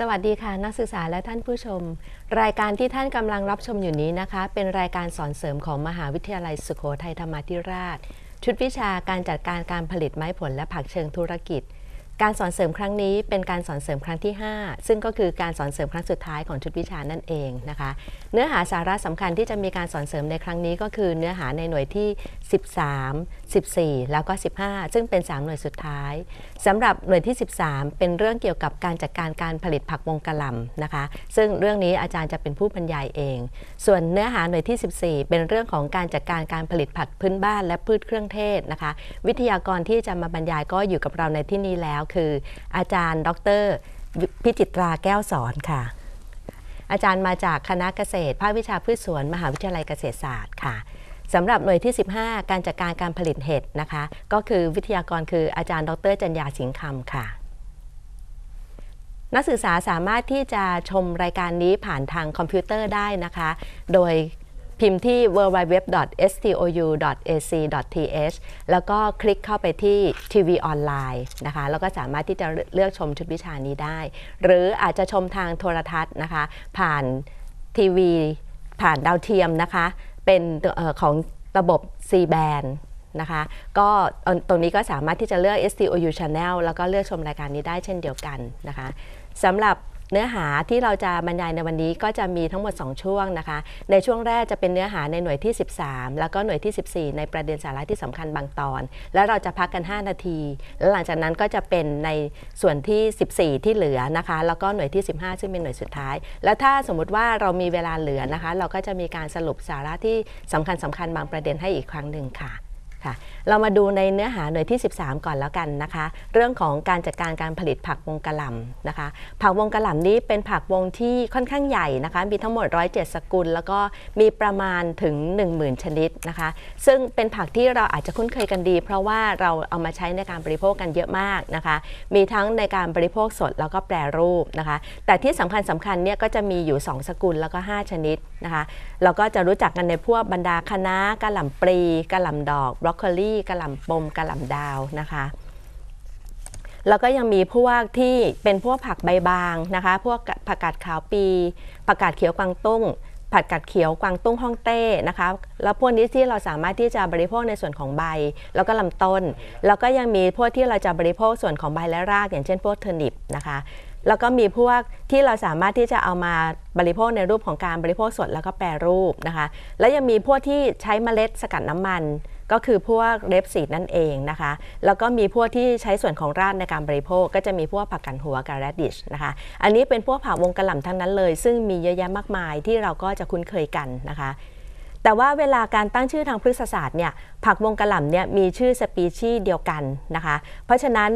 สวัสดีค่ะนักศึกษาและท่านผู้ชม รายการที่ท่านกำลังรับชมอยู่นี้นะคะ เป็นรายการสอนเสริมของมหาวิทยาลัยสุโขทัยธรรมธิราช ชุดวิชาการจัดการการผลิตไม้ผลและผักเชิงธุรกิจ การสอนเสริมครั้งนี้เป็นการสอนเสริมครั้งที่ 5 ซึ่งก็คือการสอนเสริมครั้งสุดท้ายของชุดวิชานั่นเองนะคะ เนื้อหาสาระสำคัญที่จะมีการสอนเสริมในครั้งนี้ก็คือ เนื้อหาในหน่วยที่ 13 14 แล้วก็ 15 ซึ่งเป็น3หน่วยสุดท้ายสำหรับหน่วยที่ 13 เป็นเรื่องเกี่ยวกับการจัดการการผลิตผักมงกะหล่ำนะคะ ซึ่งเรื่องนี้อาจารย์จะเป็นผู้บรรยายเอง ส่วนเนื้อหาหน่วยที่ 14 เป็นเรื่องของการจัดการการผลิตผักพื้นบ้านและพืชเครื่องเทศนะคะ วิทยากรที่จะมาบรรยายก็อยู่กับเราในที่นี้แล้วคือ อาจารย์ ดร พิจิตราแก้วสอนค่ะ อาจารย์มาจากคณะเกษตรภาควิชาพืชสวนมหาวิทยาลัยเกษตรศาสตร์ค่ะสำหรับหน่วยที่ 15 การจัดการการผลิตเห็ดนะคะ ก็คือวิทยากรคืออาจารย์ดรจัญญาสิง์คำค่ะ นักศึกษาสามารถที่จะชมรายการนี้ผ่านทางคอมพิวเตอร์ได้นะคะ โดยพิมพ์ที่ www.stou.ac.th แล้วก็คลิกเข้าไปที่ทีวีออนไลน์นะคะแล้วก็สามารถที่จะเลือกชมชุดวิชานี้ได้ หรืออาจจะชมทางโทรทัศน์นะคะ ผ่านทีวีผ่านดาวเทียมนะคะเป็นของระบบ C band นะคะก็ตรงนี้ก็สามารถที่จะเลือก STOU Channel แล้วก็เลือกชมรายการนี้ได้เช่นเดียวกันนะคะสำหรับเนื้อหาที่เราจะบรรยายในวันนี้ก็จะมีทั้งหมด2ช่วงนะคะ ในช่วงแรกจะเป็นเนื้อหาในหน่วยที่ 13 แล้วก็หน่วยที่ 14 ในประเด็นสาระที่สำคัญบางตอน แล้วเราจะพักกัน 5 นาทีแล้วหลังจากนั้นก็จะเป็นในส่วนที่ 14 ที่เหลือนะคะ แล้วก็หน่วยที่ 15 ซึ่งเป็นหน่วยสุดท้าย แล้วถ้าสมมุติว่าเรามีเวลาเหลือนะคะ เราก็จะมีการสรุปสาระที่สำคัญสำคัญบางประเด็นให้อีกครั้งหนึ่งค่ะค่ะเรามาดูในเนื้อหาหน่วยที่ 13 ก่อนแล้วกันนะคะ เรื่องของการจัดการการผลิตผักวงกะหล่ำนะคะ ผักวงกะหล่ำนี้เป็นผักวงที่ค่อนข้างใหญ่นะคะมีทั้งหมด107สกุล แล้วก็มีประมาณถึง 10,000 ชนิดนะคะ ซึ่งเป็นผักที่เราอาจจะคุ้นเคยกันดี เพราะว่าเราเอามาใช้ในการบริโภคกันเยอะมากนะคะ มีทั้งในการบริโภคสดแล้วก็แปรรูปนะคะ แต่ที่สำคัญสำคัญเนี่ยก็จะมีอยู่ 2 สกุลแล้วก็5ชนิดนะคะ เราก็จะรู้จักกันในพวกบรรดาคะน้ากะหล่ำปลีกะหล่ำดอกบรอกโคลีกระหล่ำปมกระหล่ำดาวนะคะ แล้วก็ยังมีพวกที่เป็นพวกผักใบบางนะคะ พวกผักกาดขาวปีผักกาดเขียวกวางตุ้ง ผักกาดเขียวกวางตุ้งฮ่องเต้นะคะ แล้วพวกนี้ที่เราสามารถที่จะบริโภคในส่วนของใบ แล้วก็ลำต้นแล้วก็ยังมีพวกที่เราจะบริโภคส่วนของใบและรากอย่างเช่นพวกเทอร์นิปนะคะแล้วก็มีพวกที่เราสามารถที่จะเอามาบริโภคในรูปของการบริโภคสดแล้วก็แปรรูปนะคะ แล้วยังมีพวกที่ใช้เมล็ดสกัดน้ำมันก็คือพวกเรปซีดนั่นเองนะคะ แล้วก็มีพวกที่ใช้ส่วนของรากในการบริโภค ก็จะมีพวกผักกันหัวกับแรดดิชนะคะ อันนี้เป็นพวกผักวงกระหล่ำทั้งนั้นเลย ซึ่งมีเยอะแยะมากมายที่เราก็จะคุ้นเคยกันนะคะแต่ว่าเวลาการตั้งชื่อทางพฤกษศาสตร์เนี่ย ผักวงกระหล่ำเนี่ยมีชื่อสปีชีส์เดียวกันนะคะ เพราะฉะนั้น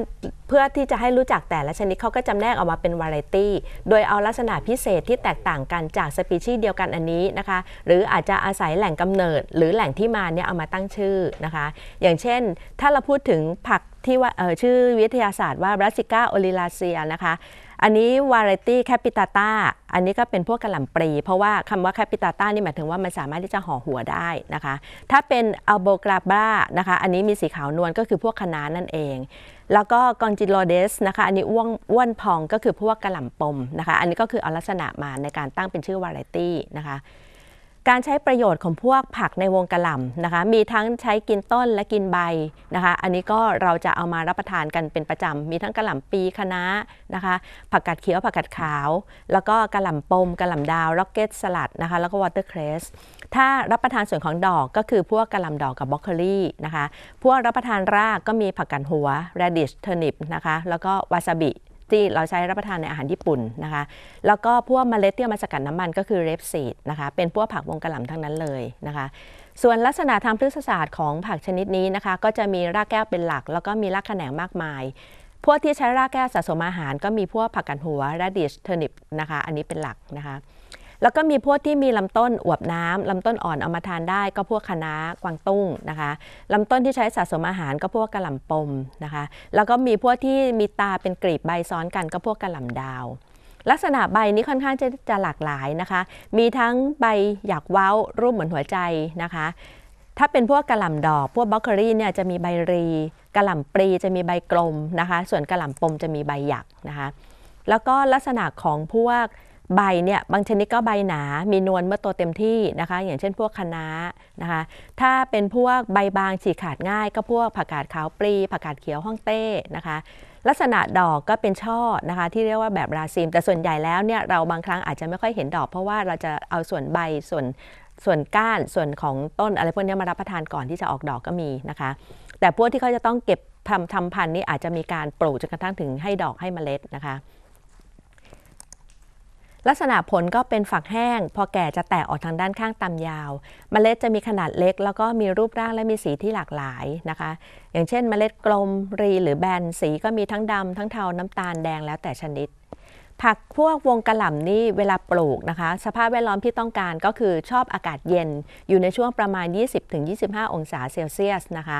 เพื่อที่จะให้รู้จักแต่ละชนิดเขาก็จำแนกออกมาเป็นวาไรตี้ โดยเอาลักษณะพิเศษที่แตกต่างกันจากสปีชีส์เดียวกันอันนี้นะคะ หรืออาจจะอาศัยแหล่งกำเนิด หรือแหล่งที่มาเนี่ยเอามาตั้งชื่อนะคะ อย่างเช่น ถ้าเราพูดถึงผักที่ว่าชื่อวิทยาศาสตร์ว่าบรัสซิก้าโอลิลาเซียนะคะอันนี้วาไรตี้แคปิตาต้าอันนี้ก็เป็นพวกกระหล่ำปลีเพราะว่าคำว่าแคปิตาต้านี่หมายถึงว่ามันสามารถที่จะห่อหัวได้นะคะ ถ้าเป็นอัลโบกราบ้านะคะอันนี้มีสีขาวนวลก็คือพวกคะน้านั่นเอง แล้วก็กองจิโลเดสนะคะอันนี้อ้วนอ้วนพองก็คือพวกกระหล่ำปมนะคะ อันนี้ก็คือเอาลักษณะมาในการตั้งเป็นชื่อวาไรตี้นะคะการใช้ประโยชน์ของพวกผักในวงกระหล่ำนะคะ มีทั้งใช้กินต้นและกินใบนะคะ อันนี้ก็เราจะเอามารับประทานกันเป็นประจำ มีทั้งกระหล่ำปีคะน้านะคะ ผักกาดเขียว ผักกาดขาว แล้วก็กระหล่ำปมกระหล่ำดาวล็อกเก็ตสลัดนะคะ แล้วก็วอเตอร์เครสถ้ารับประทานส่วนของดอกก็คือพวกกระหล่ำดอกกับบล็อกเกอรี่นะคะ พวกรับประทานรากก็มีผักกาดหัวแรดิชเทอร์นิปนะคะ แล้วก็วาซาบิที่เราใช้รับประทานในอาหารญี่ปุ่นนะคะ แล้วก็พวกเมล็ดที่มาสกัดน้ำมันก็คือเรปซีดนะคะ เป็นพวกผักวงกระหล่ำทั้งนั้นเลยนะคะ ส่วนลักษณะทางพฤกษศาสตร์ของผักชนิดนี้นะคะ ก็จะมีรากแก้วเป็นหลัก แล้วก็มีรากแขนงมากมาย พวกที่ใช้รากแก้วสะสมอาหารก็มีพวกผักกันหัวะดิชเทอร์นิปนะคะ อันนี้เป็นหลักนะคะแล้วก็มีพวกที่มีลำต้นอวบน้ำลำต้นอ่อนเอามาทานได้ก็พวกคะน้ากวางตุ้งนะคะลำต้นที่ใช้สะสมอาหารก็พวกกระหล่ำปมนะคะ แล้วก็มีพวกที่มีตาเป็นกลีบใบซ้อนกันก็พวกกระหล่ำดาว ลักษณะใบนี้ค่อนข้างจะจะหลากหลายนะคะ มีทั้งใบหยักเว้ารูปเหมือนหัวใจนะคะ ถ้าเป็นพวกกระหล่ำดอก พวกบล็อกเกอรี่เนี่ยจะมีใบรีกระหล่ำปลีจะมีใบกลมนะคะ ส่วนกระหล่ำปมจะมีใบหยักนะคะ แล้วก็ลักษณะของพวกใบเนี่ยบางชนิดก็ใบหนา มีนวลเมื่อโตเต็มที่นะคะ อย่างเช่น พวกคะน้านะคะ ถ้าเป็นพวกใบบางฉีกขาดง่ายก็พวกผักกาดขาวปลีผักกาดเขียวห้องเต้นะคะ ลักษณะดอกก็เป็นช่อนะคะ ที่เรียกว่าแบบราซีม แต่ส่วนใหญ่แล้วเนี่ยเราบางครั้งอาจจะไม่ค่อยเห็นดอก เพราะว่าเราจะเอาส่วนใบส่วนส่วนก้านส่วนของต้นอะไรพวกนี้มารับประทานก่อนที่จะออกดอกก็มีนะคะ แต่พวกที่เขาจะต้องเก็บทำทำพันธุ์นี่อาจจะมีการปลูกจนกระทั่งถึงให้ดอกให้เมล็ดนะคะลักษณะผลก็เป็นฝักแห้ง พอแก่จะแตกออกทางด้านข้างตามยาวมเมล็ดจะมีขนาดเล็ก แล้วก็มีรูปร่างและมีสีที่หลากหลายนะคะ อย่างเช่นมเมล็ดกลมรีหรือแบนสีก็มีทั้งดำทั้งเทา น้ำตาลแดงแล้วแต่ชนิด ผักพวกวงกระหล่ำนี่เวลาปลูกนะคะ สภาพแวดล้อมที่ต้องการก็คือชอบอากาศเย็น อยู่ในช่วงประมาณ 20-25 องศาเซลเซียสนะคะ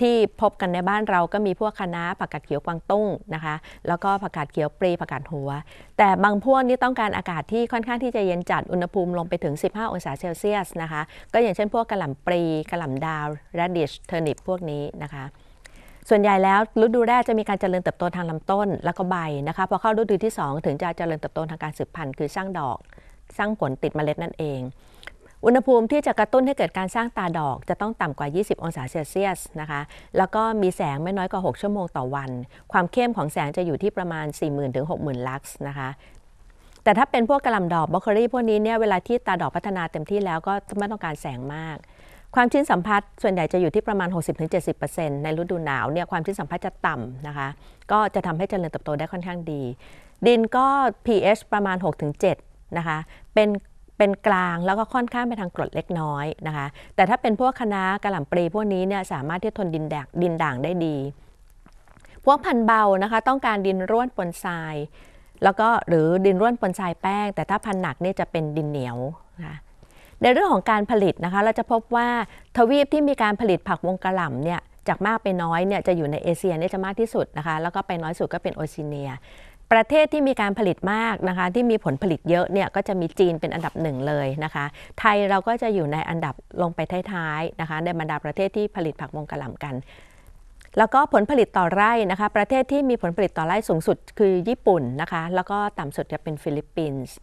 ที่พบกันในบ้านเราก็มีพวกคะน้าผักกาดเขียวกวางตุ้งนะคะ แล้วก็ผักกาดเขียวปรีผักกาดหัว แต่บางพวกนี่ต้องการอากาศที่ค่อนข้างที่จะเย็นจัดอุณหภูมิลงไปถึง 15 องศาเซลเซียสนะคะก็อย่างเช่นพวกกระหล่ำปรีกระหล่ำดาวแรดดิช เทอร์นิปพวกนี้นะคะ ส่วนใหญ่แล้วฤดูแรกจะมีการเจริญเติบโตทางลำต้นแล้วก็ใบนะคะพอเข้าฤดูที่ 2 ถึงจะเจริญเติบโตทางการสืบพันธุ์คือสร้างดอก สร้างผลติดเมล็ดนั่นเองอุณหภูมิที่จะกระตุ้นให้เกิดการสร้างตาดอก จะต้องต่ำกว่า 20 องศาเซลเซียสนะคะ แล้วก็มีแสงไม่น้อยกว่า 6 ชั่วโมงต่อวัน ความเข้มของแสงจะอยู่ที่ประมาณ 40,000 ถึง 60,000 ลักซ์นะคะ แต่ถ้าเป็นพวกกระลำดอกบล็อกเกอรี่พวกนี้เนี่ย เวลาที่ตาดอกพัฒนาเต็มที่แล้วก็ไม่ต้องการแสงมาก ความชื้นสัมผัสส่วนใหญ่จะอยู่ที่ประมาณ 60-70%ในฤดูหนาวเนี่ยความชื้นสัมผัสจะต่ำนะคะ ก็จะทำให้เจริญเติบโตได้ค่อนข้างดี ดินก็ pH ประมาณ 6-7นะคะ เป็นเป็นกลางแล้วก็ค่อนข้างไปทางกรดเล็กน้อยนะคะแต่ถ้าเป็นพวกคณะกระหล่ำปลีพวกนี้เนี่ยสามารถที่ทนดินแดกดินด่างได้ดี พวกพันเบานะคะต้องการดินร่วนปนทราย แล้วก็หรือดินร่วนปนทรายแป้ง แต่ถ้าพันหนักเนี่ยจะเป็นดินเหนียวนะคะในเรื่องของการผลิตนะคะเราจะพบว่าทวีปที่มีการผลิตผักวงกระหล่ำเนี่ยจากมากไปน้อยเนี่ยจะอยู่ในเอเชียเนี่ยจะมากที่สุดนะคะแล้วก็ไปน้อยสุดก็เป็นโอชิเนียประเทศที่มีการผลิตมากนะคะที่มีผลผลิตเยอะเนี่ยก็จะมีจีนเป็นอันดับหนึ่งเลยนะคะไทยเราก็จะอยู่ในอันดับลงไปท้ายๆนะคะ ในบรรดาประเทศที่ผลิตผักมงกะหล่ำกัน แล้วก็ผลผลิตต่อไร่นะคะประเทศที่มีผลผลิตต่อไร่สูงสุดคือญี่ปุ่นนะคะแล้วก็ต่ำสุดจะเป็นฟิลิปปินส์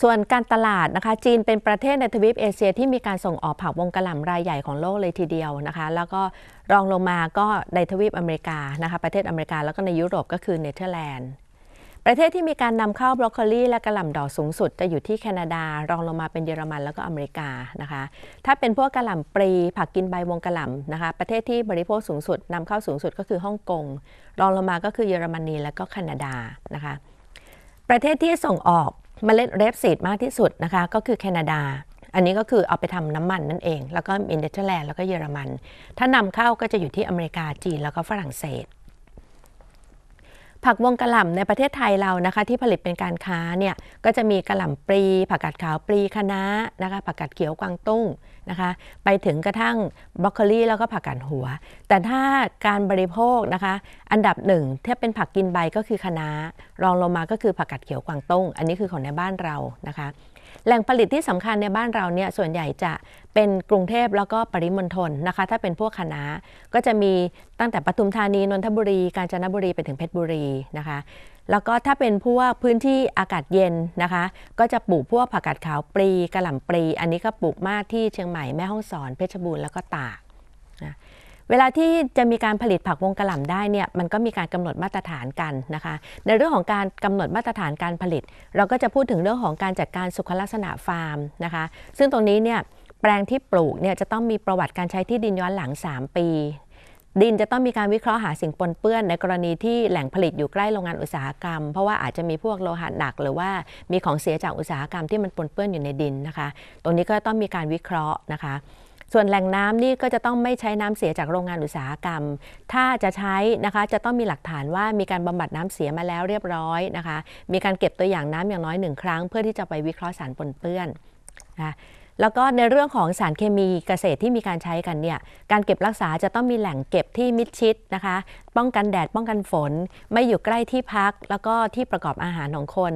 ส่วนการตลาดนะคะ จีนเป็นประเทศในทวีปเอเชียที่มีการส่งออกผักวงกระหล่ำรายใหญ่ของโลกเลยทีเดียวนะคะ แล้วก็รองลงมาก็ในทวีปอเมริกานะคะ ประเทศอเมริกาแล้วก็ในยุโรปก็คือเนเธอร์แลนด์ ประเทศที่มีการนำเข้าบรอกโคลีและกระหล่ำดอกสูงสุด จะอยู่ที่แคนาดา รองลงมาเป็นเยอรมันแล้วก็อเมริกานะคะ ถ้าเป็นพวกกระหล่ำปลีผักกินใบวงกระหล่ำนะคะ ประเทศที่บริโภคสูงสุด นำเข้าสูงสุด ก็คือฮ่องกง รองลงมาก็คือเยอรมนีและก็แคนาดานะคะ ประเทศที่ส่งออกมเมล็ดเรปซีดมากที่สุดนะคะ ก็คือแคนาดา อันนี้ก็คือเอาไปทำน้ำมันนั่นเอง แล้วก็อินเดเทอร์แลนด์แล้วก็เยอรมัน ถ้านำเข้าก็จะอยู่ที่อเมริกาจีนแล้วก็ฝรั่งเศส ผักวงกระหล่ำในประเทศไทยเรานะคะ ที่ผลิตเป็นการค้าเนี่ย ก็จะมีกระหล่ำปลีผักกาดขาวปลีคะน้านะคะผักกาดเขียวกวางตุ้งนะคะไปถึงกระทั่งบรอกโคลีแล้วก็ผักกาดหัว แต่ถ้าการบริโภคนะคะ อันดับหนึ่งถ้าเป็นผักกินใบก็คือคะน้ารองลงมาก็คือผักกาดเขียวกวางตุ้งอันนี้คือของในบ้านเรานะคะ แหล่งผลิตที่สำคัญในบ้านเราเนี่ยส่วนใหญ่จะเป็นกรุงเทพแล้วก็ปริมณฑลนะคะถ้าเป็นพวกคณะก็จะมีตั้งแต่ปทุมธานีนนทบุรีกาญจนบุรีไปถึงเพชรบุรีนะคะแล้วก็ถ้าเป็นพวกพื้นที่อากาศเย็นนะคะก็จะปลูกพวกผักกาดขาวปรีกระหล่ำปรี อันนี้ก็ปลูกมากที่เชียงใหม่แม่ฮ่องสอนเพชรบูรณ์แล้วก็ตากนะเวลาที่จะมีการผลิตผักวงกระหล่ำได้เนี่ยมันก็มีการกำหนดมาตรฐานกันนะคะ ในเรื่องของการกำหนดมาตรฐานการผลิต เราก็จะพูดถึงเรื่องของการจัดการสุขลักษณะฟาร์มนะคะ ซึ่งตรงนี้เนี่ยแปลงที่ปลูกเนี่ยจะต้องมีประวัติการใช้ที่ดินย้อนหลัง 3 ปีดินจะต้องมีการวิเคราะห์หาสิ่งปนเปื้อนในกรณีที่แหล่งผลิตอยู่ใกล้โรงงานอุตสาหกรรม เพราะว่าอาจจะมีพวกโลหะหนักหรือว่ามีของเสียจากอุตสาหกรรมที่มันปนเปื้อนอยู่ในดินนะคะ ตรงนี้ก็ต้องมีการวิเคราะห์นะคะ ส่วนแหล่งน้ำนี่ก็จะต้องไม่ใช้น้ำเสียจากโรงงานอุตสาหกรรม ถ้าจะใช้นะคะจะต้องมีหลักฐานว่ามีการบำบัดน้ำเสียมาแล้วเรียบร้อยนะคะ มีการเก็บตัวอย่างน้ำอย่างน้อยหนึ่งครั้งเพื่อที่จะไปวิเคราะห์สารปนเปื้อนนะแล้วก็ในเรื่องของสารเคมีเกษตรที่มีการใช้กันเนี่ยการเก็บรักษาจะต้องมีแหล่งเก็บที่มิดชิดนะคะ ป้องกันแดดป้องกันฝน ไม่อยู่ใกล้ที่พัก แล้วก็ที่ประกอบอาหารของคน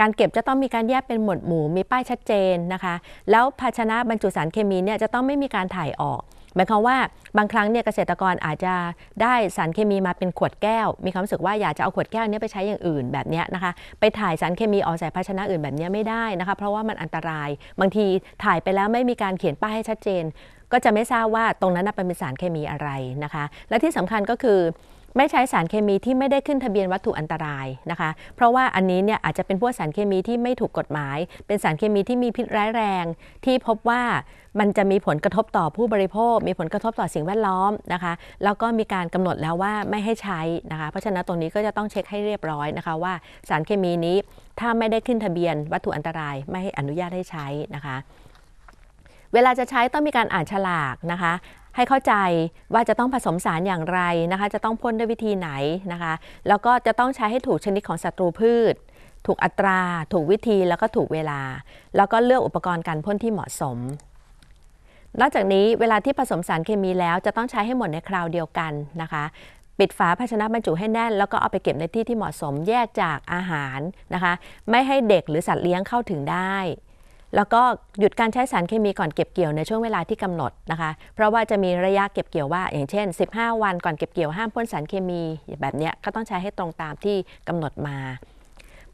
การเก็บจะต้องมีการแยกเป็นหมวดหมู่มีป้ายชัดเจนนะคะ แล้วภาชนะบรรจุสารเคมีเนี่ยจะต้องไม่มีการถ่ายออกหมายความว่าบางครั้งเนี่ยเกษตรกรอาจจะได้สารเคมีมาเป็นขวดแก้ว มีความรู้สึกว่า อยากจะเอาขวดแก้วนี้ไปใช้อย่างอื่นแบบนี้นะคะไปถ่ายสารเคมีออกใส่ภาชนะอื่นแบบนี้ไม่ได้นะคะ เพราะว่ามันอันตรายบางทีถ่ายไปแล้วไม่มีการเขียนป้ายให้ชัดเจน ก็จะไม่ทราบว่าตรงนั้นเป็นสารเคมีอะไรนะคะ และที่สำคัญก็คือไม่ใช้สารเคมีที่ไม่ได้ขึ้นทะเบียนวัตถุอันตรายนะคะ เพราะว่าอันนี้เนี่ยอาจจะเป็นพวกสารเคมีที่ไม่ถูกกฎหมาย เป็นสารเคมีที่มีพิษร้ายแรง ที่พบว่ามันจะมีผลกระทบต่อผู้บริโภค มีผลกระทบต่อสิ่งแวดล้อมนะคะ แล้วก็มีการกำหนดแล้วว่าไม่ให้ใช้นะคะ เพราะฉะนั้นตรงนี้ก็จะต้องเช็คให้เรียบร้อยนะคะ ว่าสารเคมีนี้ถ้าไม่ได้ขึ้นทะเบียน วัตถุอันตราย ไม่ให้อนุญาตให้ใช้นะคะ เวลาจะใช้ต้องมีการอ่านฉลากนะคะให้เข้าใจว่าจะต้องผสมสารอย่างไรนะคะ จะต้องพ่นด้วยวิธีไหนนะคะแล้วก็จะต้องใช้ให้ถูกชนิดของศัตรูพืช ถูกอัตรา ถูกวิธีแล้วก็ถูกเวลา แล้วก็เลือกอุปกรณ์การพ่นที่เหมาะสมนอกจากนี้เวลาที่ผสมสารเคมีแล้วจะต้องใช้ให้หมดในคราวเดียวกันนะคะ ปิดฝาภาชนะบรรจุให้แน่นแล้วก็เอาไปเก็บในที่ที่เหมาะสม แยกจากอาหารนะคะไม่ให้เด็กหรือสัตว์เลี้ยงเข้าถึงได้แล้วก็หยุดการใช้สารเคมีก่อนเก็บเกี่ยวในช่วงเวลาที่กำหนดนะคะ เพราะว่าจะมีระยะเก็บเกี่ยวว่า อย่างเช่น 15 วัน ก่อนเก็บเกี่ยว ห้ามพ่นสารเคมี แบบนี้ก็ต้องใช้ให้ตรงตามที่กำหนดมา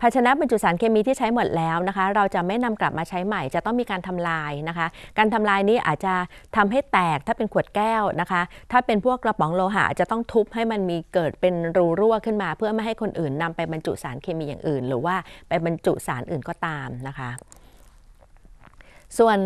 ภาชนะบรรจุสารเคมีที่ใช้หมดแล้วนะคะ เราจะไม่นำกลับมาใช้ใหม่จะต้องมีการทำลายนะคะ การทำลายนี้อาจจะทำให้แตก ถ้าเป็นขวดแก้วนะคะ ถ้าเป็นพวกกระป๋องโลหะจะต้องทุบให้มันมีเกิดเป็นรูรั่วขึ้นมา เพื่อไม่ให้คนอื่น นำไปบรรจุสารเคมีอย่างอื่นหรือว่าไปบรรจุสารอื่นก็ตามนะคะส่วน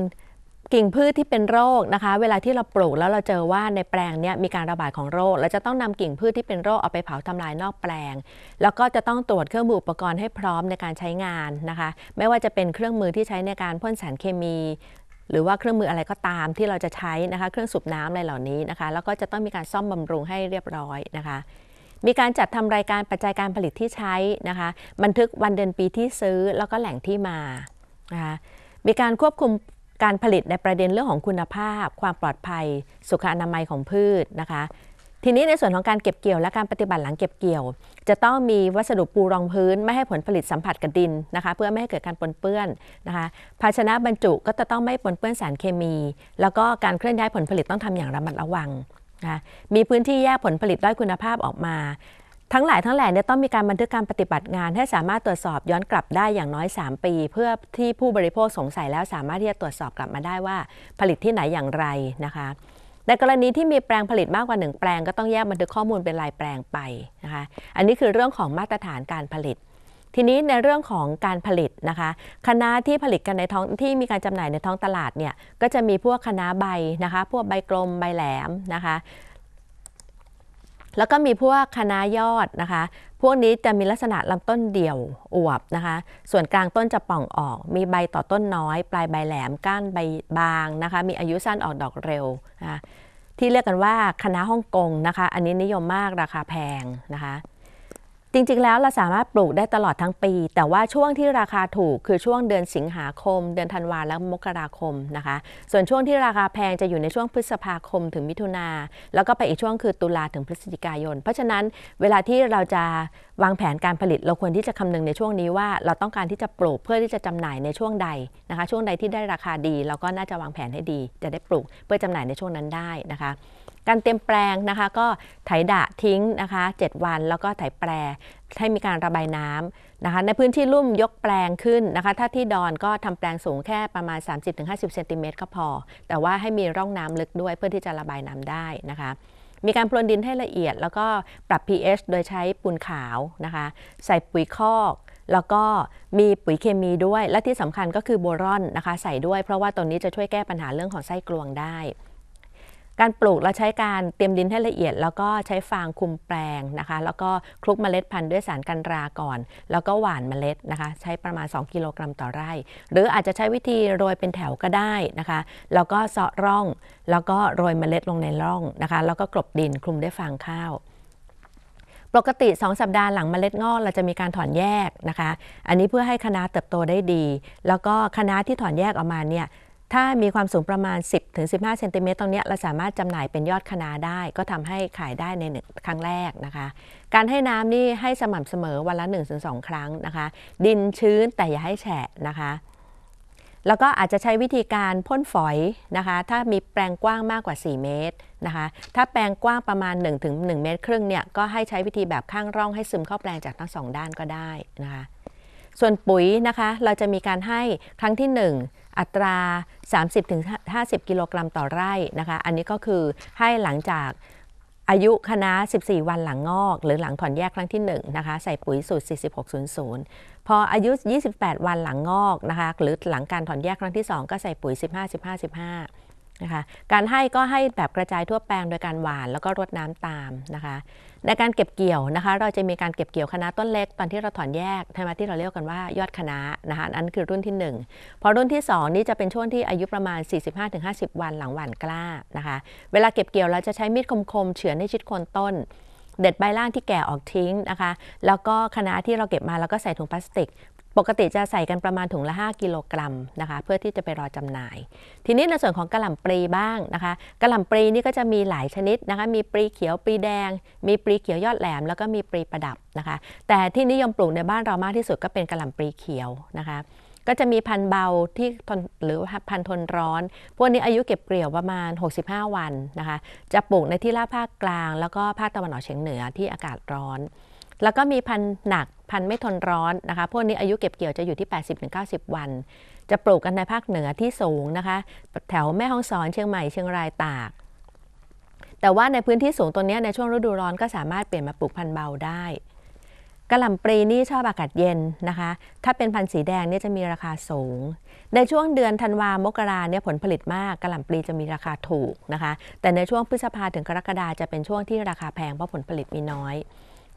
กิ่งพืชที่เป็นโรคนะคะ เวลาที่เราปลูกแล้วเราเจอว่าในแปลงนี้มีการระบาดของโรค เราจะต้องนำกิ่งพืชที่เป็นโรค เอาไปเผาทำลายนอกแปลง แล้วก็จะต้องตรวจเครื่องมืออุปกรณ์ให้พร้อมในการใช้งานนะคะ ไม่ว่าจะเป็นเครื่องมือที่ใช้ในการพ่นสารเคมี หรือว่าเครื่องมืออะไรก็ตามที่เราจะใช้นะคะ เครื่องสูบน้ำอะไรเหล่านี้นะคะ แล้วก็จะต้องมีการซ่อมบำรุงให้เรียบร้อยนะคะ มีการจัดทำรายการปัจจัยการผลิตที่ใช้นะคะ บันทึกวันเดือนปีที่ซื้อแล้วก็แหล่งที่มานะคะมีการควบคุมการผลิตในประเด็นเรื่องของคุณภาพ ความปลอดภัย สุขอนามัยของพืชนะคะ ทีนี้ในส่วนของการเก็บเกี่ยวและการปฏิบัติหลังเก็บเกี่ยว จะต้องมีวัสดุปูรองพื้น ไม่ให้ผลผลิตสัมผัสกับดินนะคะ เพื่อไม่ให้เกิดการปนเปื้อนนะคะภาชนะบรรจุก็จะต้องไม่ปนเปื้อนสารเคมี แล้วก็การเคลื่อนย้ายผลผลิตต้องทำอย่างระมัดระวังนะะมีพื้นที่แยกผลผลิตด้อยคุณภาพออกมาทั้งหลายทั้งแหล่เนี่ยต้องมีการบันทึกการปฏิบัติงาน ให้สามารถตรวจสอบย้อนกลับได้อย่างน้อย 3 ปี เพื่อที่ผู้บริโภคสงสัยแล้วสามารถที่จะตรวจสอบกลับมาได้ว่าผลิตที่ไหนอย่างไรนะคะในกรณีที่มีแปลงผลิตมากกว่า 1 แปลงก็ต้องแยกบันทึกข้อมูลเป็นรายแปลงไปนะคะอันนี้คือเรื่องของมาตรฐานการผลิต ทีนี้ในเรื่องของการผลิตนะคะคณะที่ผลิตกันในท้องที่มีการจำหน่ายในท้องตลาดเนี่ยก็จะมีพวกคณะใบนะคะพวกใบกลมใบแหลมนะคะแล้วก็มีพวกคณะยอดนะคะ พวกนี้จะมีลักษณะลำต้นเดี่ยวอวบนะคะ ส่วนกลางต้นจะป่องออก มีใบต่อต้นน้อย ปลายใบแหลมก้านใบบางนะคะ มีอายุสั้นออกดอกเร็วนะคะที่เรียกกันว่าคณะฮ่องกงนะคะ อันนี้นิยมมากราคาแพงนะคะจริงๆ แล้วเราสามารถปลูกได้ตลอดทั้งปี แต่ว่าช่วงที่ราคาถูกคือช่วงเดือนสิงหาคม เดือนธันวาและมกราคมนะคะ ส่วนช่วงที่ราคาแพงจะอยู่ในช่วงพฤษภาคมถึงมิถุนาแล้วก็ไปอีกช่วงคือตุลาถึงพฤศจิกายน เพราะฉะนั้นเวลาที่เราจะวางแผนการผลิตเราควรที่จะคำนึงในช่วงนี้ว่า เราต้องการที่จะปลูกเพื่อที่จะจำหน่ายในช่วงใดนะคะ ช่วงใดที่ได้ราคาดี เราก็น่าจะวางแผนให้ดี จะได้ปลูกเพื่อจำหน่ายในช่วงนั้นได้นะคะการเตรียมแปลงนะคะก็ไถดะทิ้งนะคะ 7 วัน แล้วก็ไถแปร ให้มีการระบายน้ำนะคะ ในพื้นที่ลุ่มยกแปลงขึ้นนะคะ ถ้าที่ดอนก็ทำแปลงสูงแค่ประมาณ 30-50เซนติเมตรก็พอ แต่ว่าให้มีร่องน้ำลึกด้วยเพื่อที่จะระบายน้ำได้นะคะมีการพรวนดินให้ละเอียด แล้วก็ปรับ pH โดยใช้ปูนขาวนะคะ ใส่ปุ๋ยคอก แล้วก็มีปุ๋ยเคมีด้วย และที่สำคัญก็คือโบรอนนะคะ ใส่ด้วย เพราะว่าตัวนี้จะช่วยแก้ปัญหาเรื่องของไส้กรวงได้การปลูกเราใช้การเตรียมดินให้ละเอียด แล้วก็ใช้ฟางคุมแปลงนะคะ แล้วก็คลุกเมล็ดพันธุ์ด้วยสารกันราก่อน แล้วก็หว่านเมล็ดนะคะ ใช้ประมาณ2กิโลกรัมต่อไร่ หรืออาจจะใช้วิธีโรยเป็นแถวก็ได้นะคะแล้วก็เสาะร่อง แล้วก็โรยเมล็ดลงในร่องนะคะ แล้วก็กลบดินคลุมด้วยฟางข้าว ปกติ 2 สัปดาห์หลังมเมล็ดงอกเราจะมีการถอนแยกนะคะ อันนี้เพื่อให้คณะเติบโตได้ดี แล้วก็คณะที่ถอนแยกออกมาเนี่ยถ้ามีความสูงประมาณ 10-15เซนติเมตรตรงนี้เราสามารถจำหน่ายเป็นยอดคณะได้ ก็ทำให้ขายได้ในหนึ่งครั้งแรกนะคะการให้น้ำนี่ให้สม่ำเสมอวันละ 1-2 ครั้งนะคะ ดินชื้นแต่อย่าให้แฉะนะคะ แล้วก็อาจจะใช้วิธีการพ่นฝอยนะคะถ้ามีแปลงกว้างมากกว่า 4 เมตรนะคะถ้าแปลงกว้างประมาณ 1-1 เมตรครึ่งเนี่ยก็ให้ใช้วิธีแบบข้างร่องให้ซึมเข้าแปลงจากทั้งสองด้านก็ได้นะคะส่วนปุ๋ยนะคะเราจะมีการให้ครั้งที่ 1อัตรา 30-50กิโลกรัมต่อไร่นะคะ อันนี้ก็คือให้หลังจากอายุคณะ 14 วันหลังงอก หรือหลังผ่อนแยกครั้งที่ 1 นะคะ ใส่ปุ๋ยสูตร4600 พออายุ 28 วันหลังงอกนะคะหรือหลังการถอนแยกครั้งที่ 2 ก็ใส่ปุ๋ย15 15 15นะคะการให้ก็ให้แบบกระจายทั่วแปลงโดยการหว่านแล้วก็รดน้ำตามนะคะในการเก็บเกี่ยวนะคะ เราจะมีการเก็บเกี่ยวคณะต้นเล็กตอนที่เราถอนแยกใช่ไหมที่เราเรียกกันว่ายอดคณะนะคะอันคือรุ่นที่ 1 พอรุ่นที่ 2 นี่จะเป็นช่วงที่อายุประมาณ 45-50 วันหลังหว่านกล้านะคะ เวลาเก็บเกี่ยวเราจะใช้มีดคม ๆเฉือนให้ชิดโคนต้น เด็ดใบล่างที่แก่ออกทิ้งนะคะ แล้วก็คณะที่เราเก็บมาแล้วก็ใส่ถุงพลาสติกปกติจะใส่กันประมาณถุงละ 5 กิโลกรัมนะคะเพื่อที่จะไปรอจำหน่าย ทีนี้ในส่วนของกระหล่ำปลีบ้างนะคะกระหล่ำปลีนี่ก็จะมีหลายชนิดนะคะมีปลีเขียวปลีแดง มีปลีเขียวยอดแหลม แล้วก็มีปลีประดับนะคะ แต่ที่นิยมปลูกในบ้านเรามากที่สุดก็เป็นกระหล่ำปลีเขียวนะคะก็จะมีพันเบาที่ทนหรือพันทนร้อน พวกนี้อายุเก็บเกี่ยวประมาณ 65 วันนะคะจะปลูกในที่ราบภาคกลาง แล้วก็ภาคตะวันออกเฉียงเหนือที่อากาศร้อนแล้วก็มีพันธุ์หนักพันธุ์ไม่ทนร้อนนะคะพวกนี้อายุเก็บเกี่ยวจะอยู่ที่ 80-90 วัน จะปลูกกันในภาคเหนือที่สูงนะคะแถวแม่ฮ่องสอนเชียงใหม่เชียงรายตาก แต่ว่าในพื้นที่สูงตัวนี้ในช่วงฤดูร้อนก็สามารถเปลี่ยนมาปลูกพันธุ์เบาได้กระหล่ำปลีนี่ชอบอากาศเย็นนะคะถ้าเป็นพันธุ์สีแดงเนี่ยจะมีราคาสูง ในช่วงเดือนธันวามกราเนี่ยผลผลิตมากกระหล่ำปลีจะมีราคาถูกนะคะแต่ในช่วงพฤษภาถึงกรกฎาจะเป็นช่วงที่ราคาแพงเพราะผลผลิตมีน้อย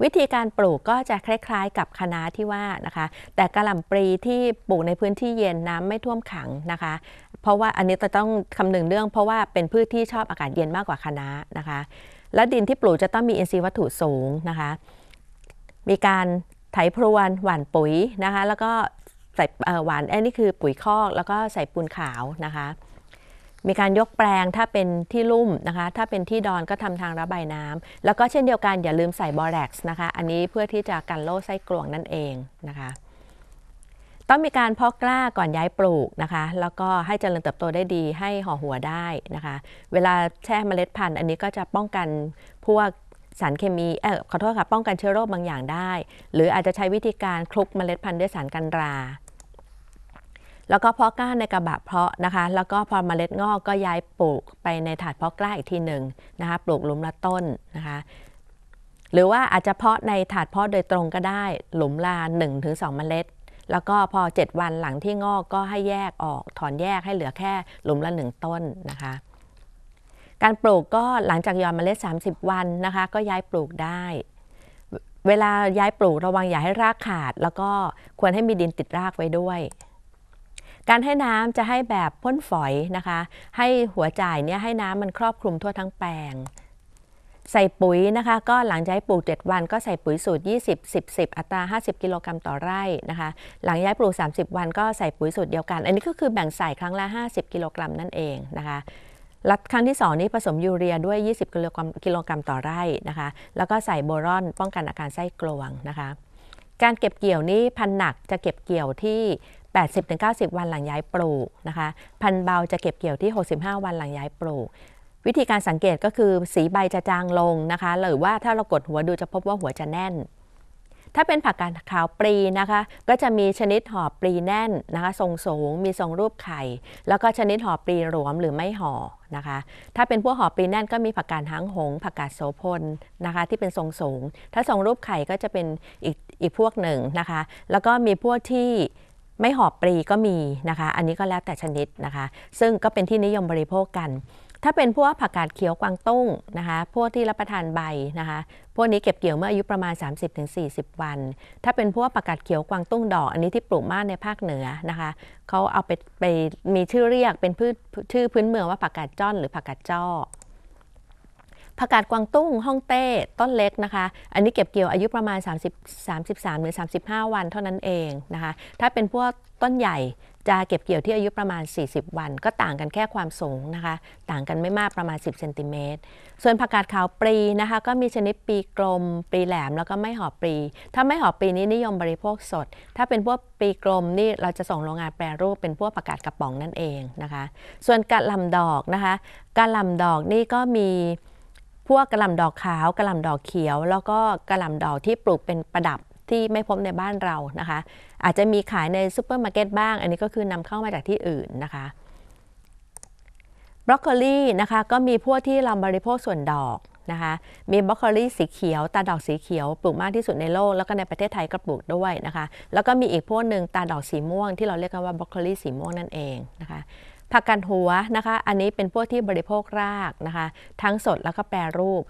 วิธีการปลูกก็จะคล้าย ๆ กับคะน้าที่ว่านะคะ แต่กระหล่ำปลีที่ปลูกในพื้นที่เย็นน้ำไม่ท่วมขังนะคะ เพราะว่าอันนี้จะต้องคำนึงเรื่อง เพราะว่าเป็นพืชที่ชอบอากาศเย็นมากกว่าคะน้านะคะ และดินที่ปลูกจะต้องมีอินทรีย์วัตถุสูงนะคะ มีการไถพรวน หว่านปุ๋ยนะคะ แล้วก็ใส่หวานอันนี้คือปุ๋ยคอก แล้วก็ใส่ปูนขาวนะคะมีการยกแปลงถ้าเป็นที่ลุ่มนะคะถ้าเป็นที่ดอนก็ทำทางระบายน้ำ แล้วก็เช่นเดียวกัน อย่าลืมใส่บอแร็กซ์นะคะ อันนี้เพื่อที่จะกันโรคไส้กรวงนั่นเองนะคะ ต้องมีการเพาะกล้าก่อนย้ายปลูกนะคะ แล้วก็ให้เจริญเติบโตได้ดีให้ห่อหัวได้นะคะ เวลาแช่เมล็ดพันธุ์อันนี้ก็จะป้องกันพวกสารเคมีเออขอโทษค่ะป้องกันเชื้อโรคบางอย่างได้ หรืออาจจะใช้วิธีการคลุกเมล็ดพันธุ์ด้วยสารกันราแล้วก็เพาะก้านในกระบะเพาะนะคะ แล้วก็พอมเมล็ดงอกก็ย้ายปลูกไปในถาดเพาะกล้าอีกทีหนึ่งนะคะ ปลูกหลุมละต้นนะคะ หรือว่าอาจจะเพาะในถาดเพาะโดยตรงก็ได้ หลุมละ1นถึงสเมล็ด แล้วก็พอ 7 วันหลังที่งอกก็ให้แยกออก ถอนแยกให้เหลือแค่หลุมละ 1 ต้นนะคะ การปลูกก็หลังจากยอมเมล็ด 30 วันนะคะ ก็ย้ายปลูกได้ เวลาย้ายปลูกระวังอย่าให้รากขาด แล้วก็ควรให้มีดินติดรากไว้ด้วยการให้น้ำจะให้แบบพ่นฝอยนะคะ ให้หัวจ่ายเนี่ยให้น้ำมันครอบคลุมทั่วทั้งแปลง ใส่ปุ๋ยนะคะก็หลังย้ายปลูก7วัน ก็ใส่ปุ๋ยสูตร 20 10 10อัตรา 50กิโลกรัมต่อไร่นะคะ หลังย้ายปลูก 30 วันก็ใส่ปุ๋ยสูตรเดียวกัน อันนี้ก็คือแบ่งใส่ครั้งละ50กิโลกรัมนั่นเองนะคะรัดครั้งที่ 2 นี้ผสมยูเรียด้วย 20กิโลกรัมกิโลกรัมต่อไร่นะคะ แล้วก็ใส่บบรอนป้องกันอาการไส้กลวงนะคะ การเก็บเกี่ยวนี้พันหนักจะเก็บเกี่ยวที่80-90 วันหลังย้ายปลูกนะคะพันเบาจะเก็บเกี่ยวที่ 65 วันหลังย้ายปลูก วิธีการสังเกตก็คือสีใบจะจางลงนะคะ หรือว่าถ้าเรากดหัวดูจะพบว่าหัวจะแน่น ถ้าเป็นผักกาดขาวปลีนะคะก็จะมีชนิดห่อปลีแน่นนะคะ ทรงสูงมีทรงรูปไข่ แล้วก็ชนิดห่อปลีหลวมหรือไม่ห่อนะคะ ถ้าเป็นพวกห่อปลีแน่นก็มีผักกาดหางหงผักกาดโสพลนะคะที่เป็นทรงสูง ถ้าทรงรูปไข่ก็จะเป็นอีกอีกพวกหนึ่งนะคะ แล้วก็มีพวกที่ไม่หอบปรีก็มีนะคะ อันนี้ก็แล้วแต่ชนิดนะคะ ซึ่งก็เป็นที่นิยมบริโภคกัน ถ้าเป็นพวกผักกาดเขียวกวางตุ้งนะคะ พวกที่รับประทานใบนะคะ พวกนี้เก็บเกี่ยวเมื่ออายุประมาณ 30-40 วัน ถ้าเป็นพวกผักกาดเขียวกวางตุ้งดอก อันนี้ที่ปลูกมากในภาคเหนือนะคะ เขาเอาไปไปมีชื่อเรียกเป็นพืชชื่อพื้นเมืองว่าผักกาดจ้อนหรือผักกาดจ้อผักกาดกวางตุ้งฮ่องเต้ ต้นเล็กนะคะ อันนี้เก็บเกี่ยวอายุประมาณ30 33หรือ35 วัน เท่านั้นเองนะคะ ถ้าเป็นพวกต้นใหญ่จะเก็บเกี่ยวที่อายุประมาณ 40 วันก็ต่างกันแค่ความสูงนะคะ ต่างกันไม่มากประมาณ10เซนติเมตรส่วนผักกาดขาวปรีนะคะก็มีชนิดปีกลมปรีแหลมแล้วก็ไม่หอบปรี ถ้าไม่หอบปรีนี้นิยมบริโภคสด ถ้าเป็นพวกปีกลมนี่เราจะส่งโรงงานแปรรูปเป็นพวกผักกาดกระป๋องนั่นเองนะคะ ส่วนกะหล่ำดอกนะคะกะหล่ำดอกนี่ก็มีพวกกระหล่ำดอกขาวกระหล่ำดอกเขียว แล้วก็กระหล่ำดอกที่ปลูกเป็นประดับที่ไม่พบในบ้านเรานะคะ อาจจะมีขายในซูเปอร์มาร์เก็ตบ้างอันนี้ก็คือนำเข้ามาจากที่อื่นนะคะบรอกโคลีนะคะก็มีพวกที่เราบริโภคส่วนดอกนะคะมีบรอกโคลีสีเขียวตาดอกสีเขียว ปลูกมากที่สุดในโลกแล้วก็ในประเทศไทยก็ปลูกด้วยนะคะ แล้วก็มีอีกพวกหนึ่งตาดอกสีม่วงที่เราเรียกกันว่าบรอกโคลีสีม่วงนั่นเองนะคะผักกาดหัวนะคะ อันนี้เป็นพวกที่บริโภครากนะคะ ทั้งสดแล้วก็แปรรูป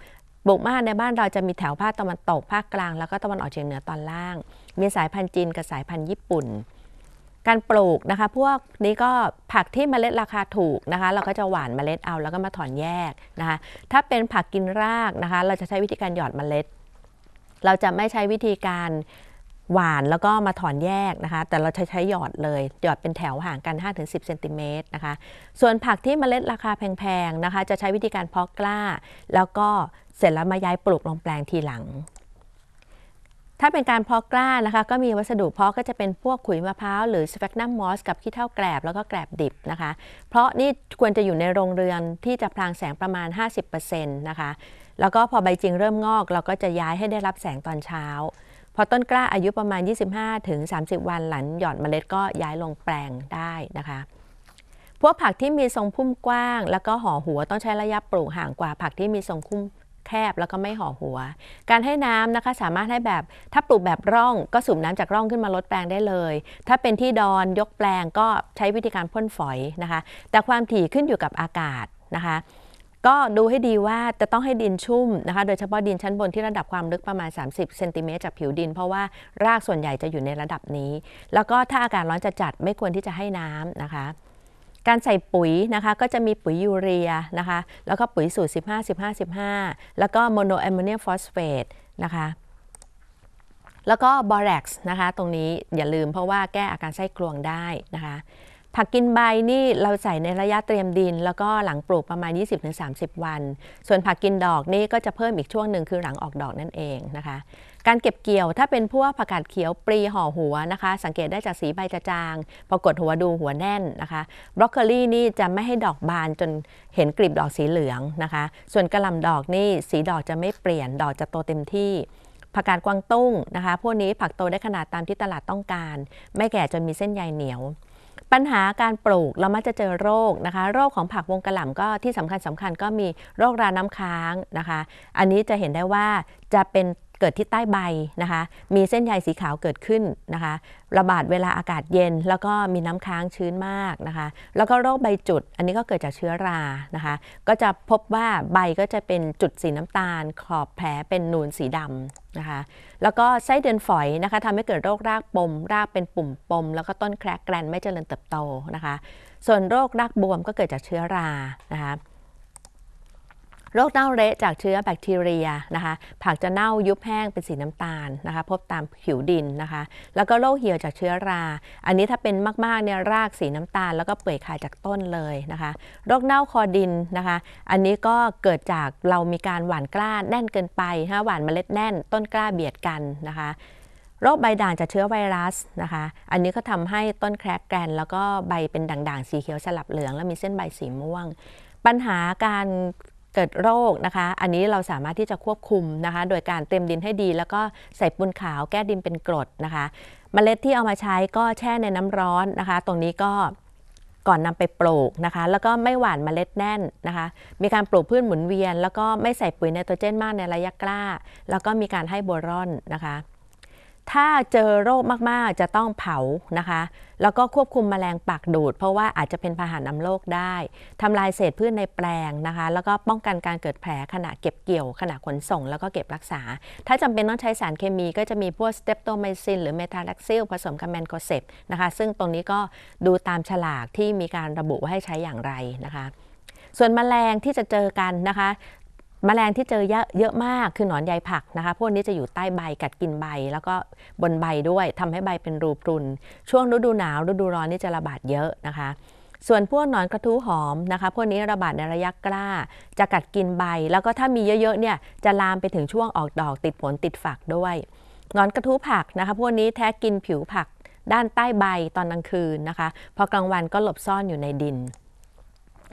บุกมาในบ้านเราจะมีแถวภาคตะวันตกภาคกลางแล้วก็ตะวันออกเฉียงเหนือตอนล่าง มีสายพันธุ์จีนกับสายพันธุ์ญี่ปุ่น การปลูกนะคะ พวกนี้ก็ผักที่มเมล็ดราคาถูกนะคะ เราก็จะหว่านมเมล็ดเอาแล้วก็มาถอนแยกนะคะ ถ้าเป็นผักกินรากนะคะ เราจะใช้วิธีการหยอดมเมล็ด เราจะไม่ใช้วิธีการหวานแล้วก็มาถอนแยกนะคะ แต่เราใช้ใช้หยอดเลย หยอดเป็นแถวห่างกัน 5-10เซนติเมตรนะคะ ส่วนผักที่มเมล็ดราคาแพงๆนะคะ จะใช้วิธีการเพาะกล้า แล้วก็เสร็จแล้วมาย้ายปลูกลงแปลงทีหลัง ถ้าเป็นการเพาะกล้านะคะก็มีวัสดุเพาะก็จะเป็นพวกขุยมะพร้าวหรือสแปกนัมมอสกับขี้เถ้าแกลบแล้วก็แกลบดิบนะคะ เพราะนี่ควรจะอยู่ในโรงเรือนที่จะพลางแสงประมาณ50%นะคะแล้วก็พอใบจริงเริ่มงอก เราก็จะย้ายให้ได้รับแสงตอนเช้าพอต้นกล้าอายุประมาณ 25ถึง30 วันหลังหย่อนเมล็ดก็ย้ายลงแปลงได้นะคะ พวกผักที่มีทรงพุ่มกว้าง แล้วก็ห่อหัวต้องใช้ระยะปลูกห่างกว่าผักที่มีทรงคุ้มแคบแล้วก็ไม่ห่อหัว การให้น้ำนะคะสามารถให้แบบถ้าปลูกแบบร่อง ก็สูบน้ำจากร่องขึ้นมาลดแปลงได้เลย ถ้าเป็นที่ดอนยกแปลงก็ใช้วิธีการพ่นฝอยนะคะ แต่ความถี่ขึ้นอยู่กับอากาศนะคะก็ดูให้ดีว่าจะต้องให้ดินชุ่มนะคะ โดยเฉพาะดินชั้นบนที่ระดับความลึกประมาณ 30เซนติเมตรจากผิวดิน เพราะว่ารากส่วนใหญ่จะอยู่ในระดับนี้ แล้วก็ถ้าอากาศร้อนจะจัดไม่ควรที่จะให้น้ำนะคะ การใส่ปุ๋ยนะคะก็จะมีปุ๋ยยูเรียนะคะ แล้วก็ปุ๋ยสูตร 15 15 15 แล้วก็โมโนแอมโมเนียมฟอสเฟตนะคะ แล้วก็บอเร็กซ์นะคะ ตรงนี้อย่าลืมเพราะว่าแก้อาการไส้กรวงได้นะคะผักกินใบนี่เราใส่ในระยะเตรียมดิน แล้วก็หลังปลูกประมาณ 20-30 วัน ส่วนผักกินดอกนี่ก็จะเพิ่มอีกช่วงหนึ่งคือหลังออกดอกนั่นเองนะคะ การเก็บเกี่ยวถ้าเป็นพวกผักกาดเขียวปรีห่อหัวนะคะ สังเกตได้จากสีใบจะจางพอกดหัวดูหัวแน่นนะคะบรอกโคลีนี่จะไม่ให้ดอกบานจนเห็นกลีบดอกสีเหลืองนะคะ ส่วนกระลำดอกนี่สีดอกจะไม่เปลี่ยนดอกจะโตเต็มที่ผักกาดกวางตุ้งนะคะ พวกนี้ผักโตได้ขนาดตามที่ตลาดต้องการไม่แก่จนมีเส้นใยเหนียวปัญหาการปลูกเรามักจะเจอโรคนะคะ โรคของผักวงกระหล่ำก็ที่สำคัญสำคัญก็มีโรคราน้ำค้างนะคะ อันนี้จะเห็นได้ว่าจะเป็นเกิดที่ใต้ใบนะคะ มีเส้นใยสีขาวเกิดขึ้นนะคะ ระบาดเวลาอากาศเย็น แล้วก็มีน้ำค้างชื้นมากนะคะ แล้วก็โรคใบจุด อันนี้ก็เกิดจากเชื้อรา นะคะ ก็จะพบว่าใบก็จะเป็นจุดสีน้ำตาล ขอบแผลเป็นนูนสีดำนะคะ แล้วก็ไส้เดือนฝอยนะคะทำให้เกิดโรครากปม รากเป็นปุ่มปม แล้วก็ต้นแครกแกรนไม่เจริญเติบโตนะคะ ส่วนโรครากบวมก็เกิดจากเชื้อรา นะคะโรคเน่าเละจากเชื้อแบคทีเรียนะคะ ผักจะเน่ายุบแห้งเป็นสีน้ำตาลนะคะ พบตามผิวดินนะคะ แล้วก็โรคเหี่ยวจากเชื้อรา อันนี้ถ้าเป็นมากๆเนี่ยรากสีน้ำตาลแล้วก็เปื่อยขาดจากต้นเลยนะคะ โรคเน่าคอดินนะคะ อันนี้ก็เกิดจากเรามีการหว่านกล้าแน่นเกินไปฮะหว่านเมล็ดแน่นต้นกล้าเบียดกันนะคะ โรคใบด่างจากเชื้อไวรัสนะคะ อันนี้ก็ทำให้ต้นแครกแกรนแล้วก็ใบเป็นด่างๆสีเขียวสลับเหลืองแล้วมีเส้นใบสีม่วง ปัญหาการเกิดโรคนะคะ อันนี้เราสามารถที่จะควบคุมนะคะ โดยการเต็มดินให้ดี แล้วก็ใส่ปูนขาวแก้ดินเป็นกรดนะคะมเมล็ดที่เอามาใช้ก็แช่ในน้ำร้อนนะคะ ตรงนี้ก็ก่อนนำาไปปลูกนะคะ แล้วก็ไม่หว่านเมล็ดแน่นนะคะ มีการปลูกพืชหมุนเวียน แล้วก็ไม่ใส่ปุ๋ยไนโตรเจนมาก ในระยะกล้า แล้วก็มีการให้บรอนนะคะถ้าเจอโรคมาก ๆ จะต้องเผานะคะ แล้วก็ควบคุมแมลงปากดูด เพราะว่าอาจจะเป็นพาหะนำโรคได้ทำลายเศษพืชในแปลงนะคะ แล้วก็ป้องกันการเกิดแผลขณะเก็บเกี่ยว ขณะขนส่งแล้วก็เก็บรักษา ถ้าจำเป็นต้องใช้สารเคมีก็จะมีพวกสเตปโตไมซินหรือเมทาลักซิลผสมกับแมนโคเซปนะคะ ซึ่งตรงนี้ก็ดูตามฉลากที่มีการระบุว่าให้ใช้อย่างไรนะคะ ส่วนมแมลงที่จะเจอกันนะคะมแมลงที่เจอเยอะมากคือหนอนใยผักนะคะ พวกนี้จะอยู่ใต้ใบกัดกินใบแล้วก็บนใบด้วยทำให้ใบเป็นรูพรุนช่วงฤดูหนาวฤดูร้อนนี่จะระบาดเยอะนะคะ ส่วนพวกหนอนกระทู้หอมนะคะ พวกนี้ระบาดในระยะกล้า จะกัดกินใบ แล้วก็ถ้ามีเยอะๆเนี่ยจะลามไปถึงช่วงออกดอกติดผลติดฝักด้วยหนอนกระทู้ผักนะคะ พวกนี้แท้กินผิวผัก ด้านใต้ใบตอนกลางคืนนะคะ พอกลางวันก็หลบซ่อนอยู่ในดิน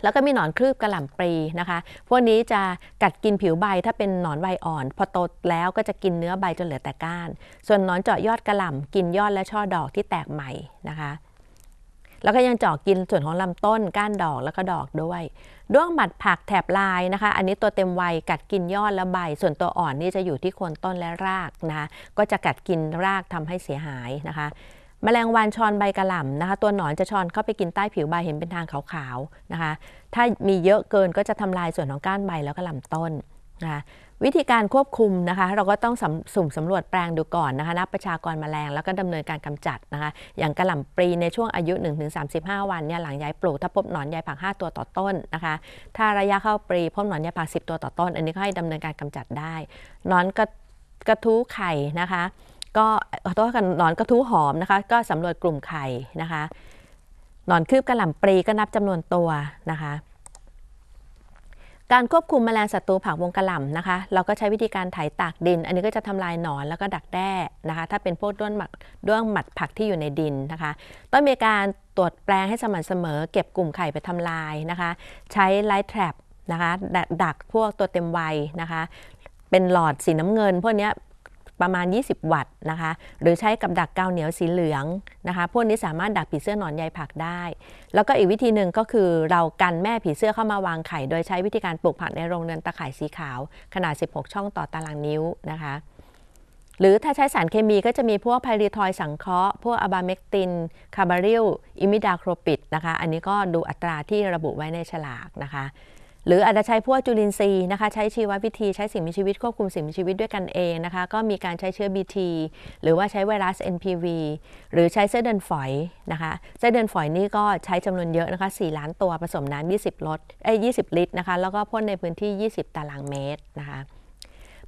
แล้วก็มีหนอนคลืบกระหล่ำปลีนะคะ พวกนี้จะกัดกินผิวใบถ้าเป็นหนอนใบอ่อน พอโตแล้วก็จะกินเนื้อใบจนเหลือแต่ก้าน ส่วนหนอนเจาะยอดกระหล่ำกินยอดและช่อดอกที่แตกใหม่นะคะ แล้วก็ยังเจาะกินส่วนของลำต้น ก้านดอกแล้วก็ดอกด้วย ด้วงหมัดผักแถบลายนะคะ อันนี้ตัวเต็มวัยกัดกินยอดและใบ ส่วนตัวอ่อนนี่จะอยู่ที่โคนต้นและรากนะคะก็จะกัดกินรากทำให้เสียหายนะคะมแมลงวันชอนใบกระหล่ำนะคะตัวหนอนจะชอนเข้าไปกินใต้ผิวใบเห็นเป็นทางขาวๆนะคะ ถ้ามีเยอะเกินก็จะทำลายส่วนของก้านใบแล้วก็ลาต้นนะคะวิธีการควบคุมนะคะ เราก็ต้องสุ่มสำรวจแปลงดูก่อนนะคะนับประชากรมแมลงแล้วก็ดำเนินการกำจัดนะคะ อย่างกระหล่ำปลีในช่วงอายุ 1-35 วันเนี่ยหลังย้ายปลูกถ้าพบหนอนใยผัก 5 ตัวต่อต้นนะคะถ้าระยะเข้าปลีพบหนอนใยผัก10 ตัวต่อต้น อันนี้ก็ให้ดำเนินการกำจัดได้หนอนกระกระทู้ไข่นะคะก็ขอโทษกันหนอนกระทู้หอมนะคะ ก็สำรวจกลุ่มไข่นะคะหนอนคืบกระหล่ำปลีก็นับจำนวนตัวนะคะ การควบคุมแมลงศัตรูผักวงกระหล่ำนะคะ เราก็ใช้วิธีการไถตากดิน อันนี้ก็จะทำลายหนอนแล้วก็ดักแด้นะคะถ้าเป็นพวกด้วงหมักด้วงหมัดผักที่อยู่ในดินนะคะ ต้องมีการตรวจแปลงให้สม่ำเสมอ เก็บกลุ่มไข่ไปทำลายนะคะ ใช้ไลท์แทรบนะคะดักพวกตัวเต็มวัยนะคะ เป็นหลอดสีน้ำเงิน พวกนี้ประมาณ 20 วัตต์นะคะ หรือใช้กับดักกาวเหนียวสีเหลืองนะคะ พวกนี้สามารถดักผีเสื้อหนอนใยผักได้ แล้วก็อีกวิธีหนึ่งก็คือเรากันแม่ผีเสื้อเข้ามาวางไข่ โดยใช้วิธีการปลูกผักในโรงเรือนตะข่ายสีขาว ขนาด 16 ช่องต่อตารางนิ้วนะคะ หรือถ้าใช้สารเคมีก็จะมีพวกไพรีทอยสังเคราะห์ พวกอะบาเมกติน คาร์บาริลอิมิดาโครปิดนะคะ อันนี้ก็ดูอัตราที่ระบุไว้ในฉลากนะคะหรืออาจจะใช้พวกจุลินทรีย์นะคะใช้ชีววิธีใช้สิ่งมีชีวิตควบคุมสิ่งมีชีวิตด้วยกันเองนะคะก็มีการใช้เชื้อ BT หรือว่าใช้ไวรัส NPV หรือใช้เส้นเดินฝอยนะคะเส้นเดินฝอยนี่ก็ใช้จำนวนเยอะนะคะ4 ล้านตัวผสมน้ำ20ลรเอ้ย20 ลิตรนะคะแล้วก็พ่นในพื้นที่ 20 ตารางเมตรนะคะ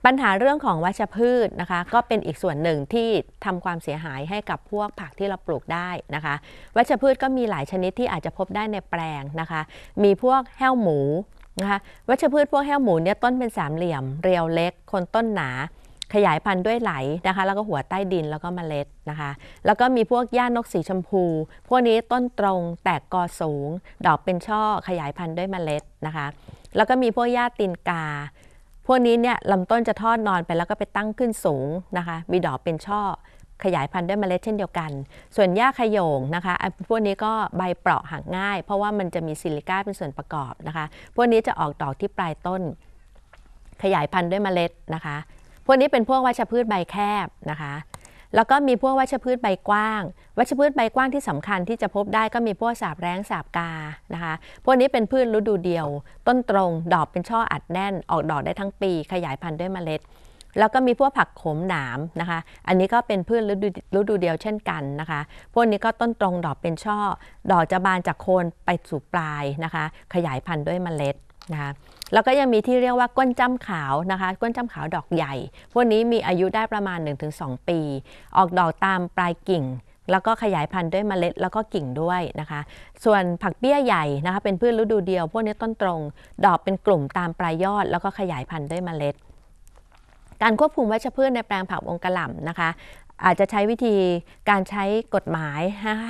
ปัญหาเรื่องของวัชพืชนะคะ ก็เป็นอีกส่วนหนึ่งที่ทำความเสียหายให้กับพวกผักที่เราปลูกได้นะคะ วัชพืชก็มีหลายชนิดที่อาจจะพบได้ในแปลงนะคะมีพวกแห้วหมูนะคะวัชพืชพวกแห้วหมูเนี่ยต้นเป็นสามเหลี่ยมเรียวเล็กคนต้นหนา ขยายพันธุ์ด้วยไหลนะคะ แล้วก็หัวใต้ดินแล้วก็เมล็ดนะคะ แล้วก็มีพวกหญ้านกสีชมพู พวกนี้ต้นตรงแตกกอสูง ดอกเป็นช่อขยายพันธุ์ด้วยเมล็ดนะคะ แล้วก็มีพวกหญ้าตีนกา พวกนี้เนี่ยลำต้นจะทอดนอนไปแล้วก็ไปตั้งขึ้นสูงนะคะมีดอกเป็นช่อขยายพันธุ์ด้วยเมล็ดเช่นเดียวกัน ส่วนหญ้าขยงนะคะพวกนี้ก็ใบเปราะหักง่าย เพราะว่ามันจะมีซิลิก้าเป็นส่วนประกอบนะคะ พวกนี้จะออกดอกที่ปลายต้นขยายพันธุ์ด้วยเมล็ดนะคะ พวกนี้เป็นพวกวัชพืชใบแคบนะคะ แล้วก็มีพวกวัชพืชใบกว้าง วัชพืชใบกว้างที่สำคัญที่จะพบได้ก็มีพวกสาบแรงสาบกานะคะ พวกนี้เป็นพืชฤดูเดียว ต้นตรง ดอกเป็นช่ออัดแน่นออกดอกได้ทั้งปีขยายพันธุ์ด้วยเมล็ดแล้วก็มีพวกผักโขมหนามนะคะ อันนี้ก็เป็นพืชฤดูฤดูเดียวเช่นกันนะคะ พวกนี้ก็ต้นตรง ดอกเป็นช่อ ดอกจะบานจากโคนไปสู่ปลายนะคะ ขยายพันธุ์ด้วยเมล็ดนะคะ แล้วก็ยังมีที่เรียกว่าก้นจ้ำขาวนะคะ ก้นจ้ำขาว ดอกใหญ่ พวกนี้มีอายุได้ประมาณ1-2ปี ออกดอกตามปลายกิ่ง แล้วก็ขยายพันธุ์ด้วยเมล็ด แล้วก็กิ่งด้วยนะคะ ส่วนผักเบี้ยใหญ่นะคะ เป็นพืชฤดูเดียว พวกนี้ต้นตรง ดอกเป็นกลุ่มตามปลายยอด แล้วก็ขยายพันธุ์ด้วยเมล็ดการควบคุมวัชพืชในแปลงผักองกระหล่ำนะคะอาจจะใช้วิธีการใช้กฎหมาย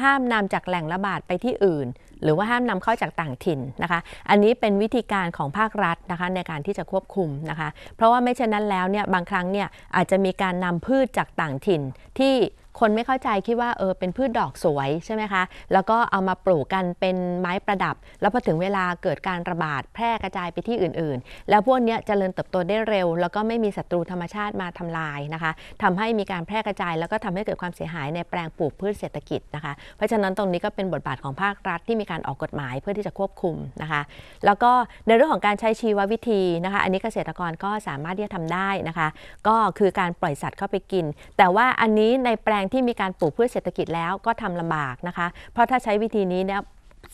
ห้ามนำจากแหล่งระบาดไปที่อื่น หรือว่าห้ามนำเข้าจากต่างถิ่นนะคะ อันนี้เป็นวิธีการของภาครัฐนะคะในการที่จะควบคุมนะคะ เพราะว่าไม่เช่นนั้นแล้วเนี่ยบางครั้งเนี่ยอาจจะมีการนำพืชจากต่างถิ่นที่คนไม่เข้าใจคิดว่าเออเป็นพืชดอกสวยใช่ไหมคะแล้วก็เอามาปลูกกันเป็นไม้ประดับ แล้วพอถึงเวลาเกิดการระบาดแพร่กระจายไปที่อื่นๆ แล้วพวกนี้จเจริญเติบโตได้เร็ว แล้วก็ไม่มีศัตรูธรรมชาติมาทำลายนะคะทำให้มีการแพร่กระจายแล้วก็ทำให้เกิดความเสียหายในแปลงปลูกพืชเศรษฐกิจนะคะ เพราะฉะนั้นตรงนี้ก็เป็นบทบาทของภาครัฐที่มีการออกกฎหมายเพื่อที่จะควบคุมนะคะ แล้วก็ในเรื่องของการใช้ชีววิธีนะคะ อันนี้เกษตรกรก็สามารถที่จะทำได้นะคะ ก็คือการปล่อยสัตว์เข้าไปกิน แต่ว่าอันนี้ในแปลงงที่มีการปลูกพืชเศรษฐกิจแล้วก็ทำลำบากนะคะ เพราะถ้าใช้วิธีนี้เนี่ย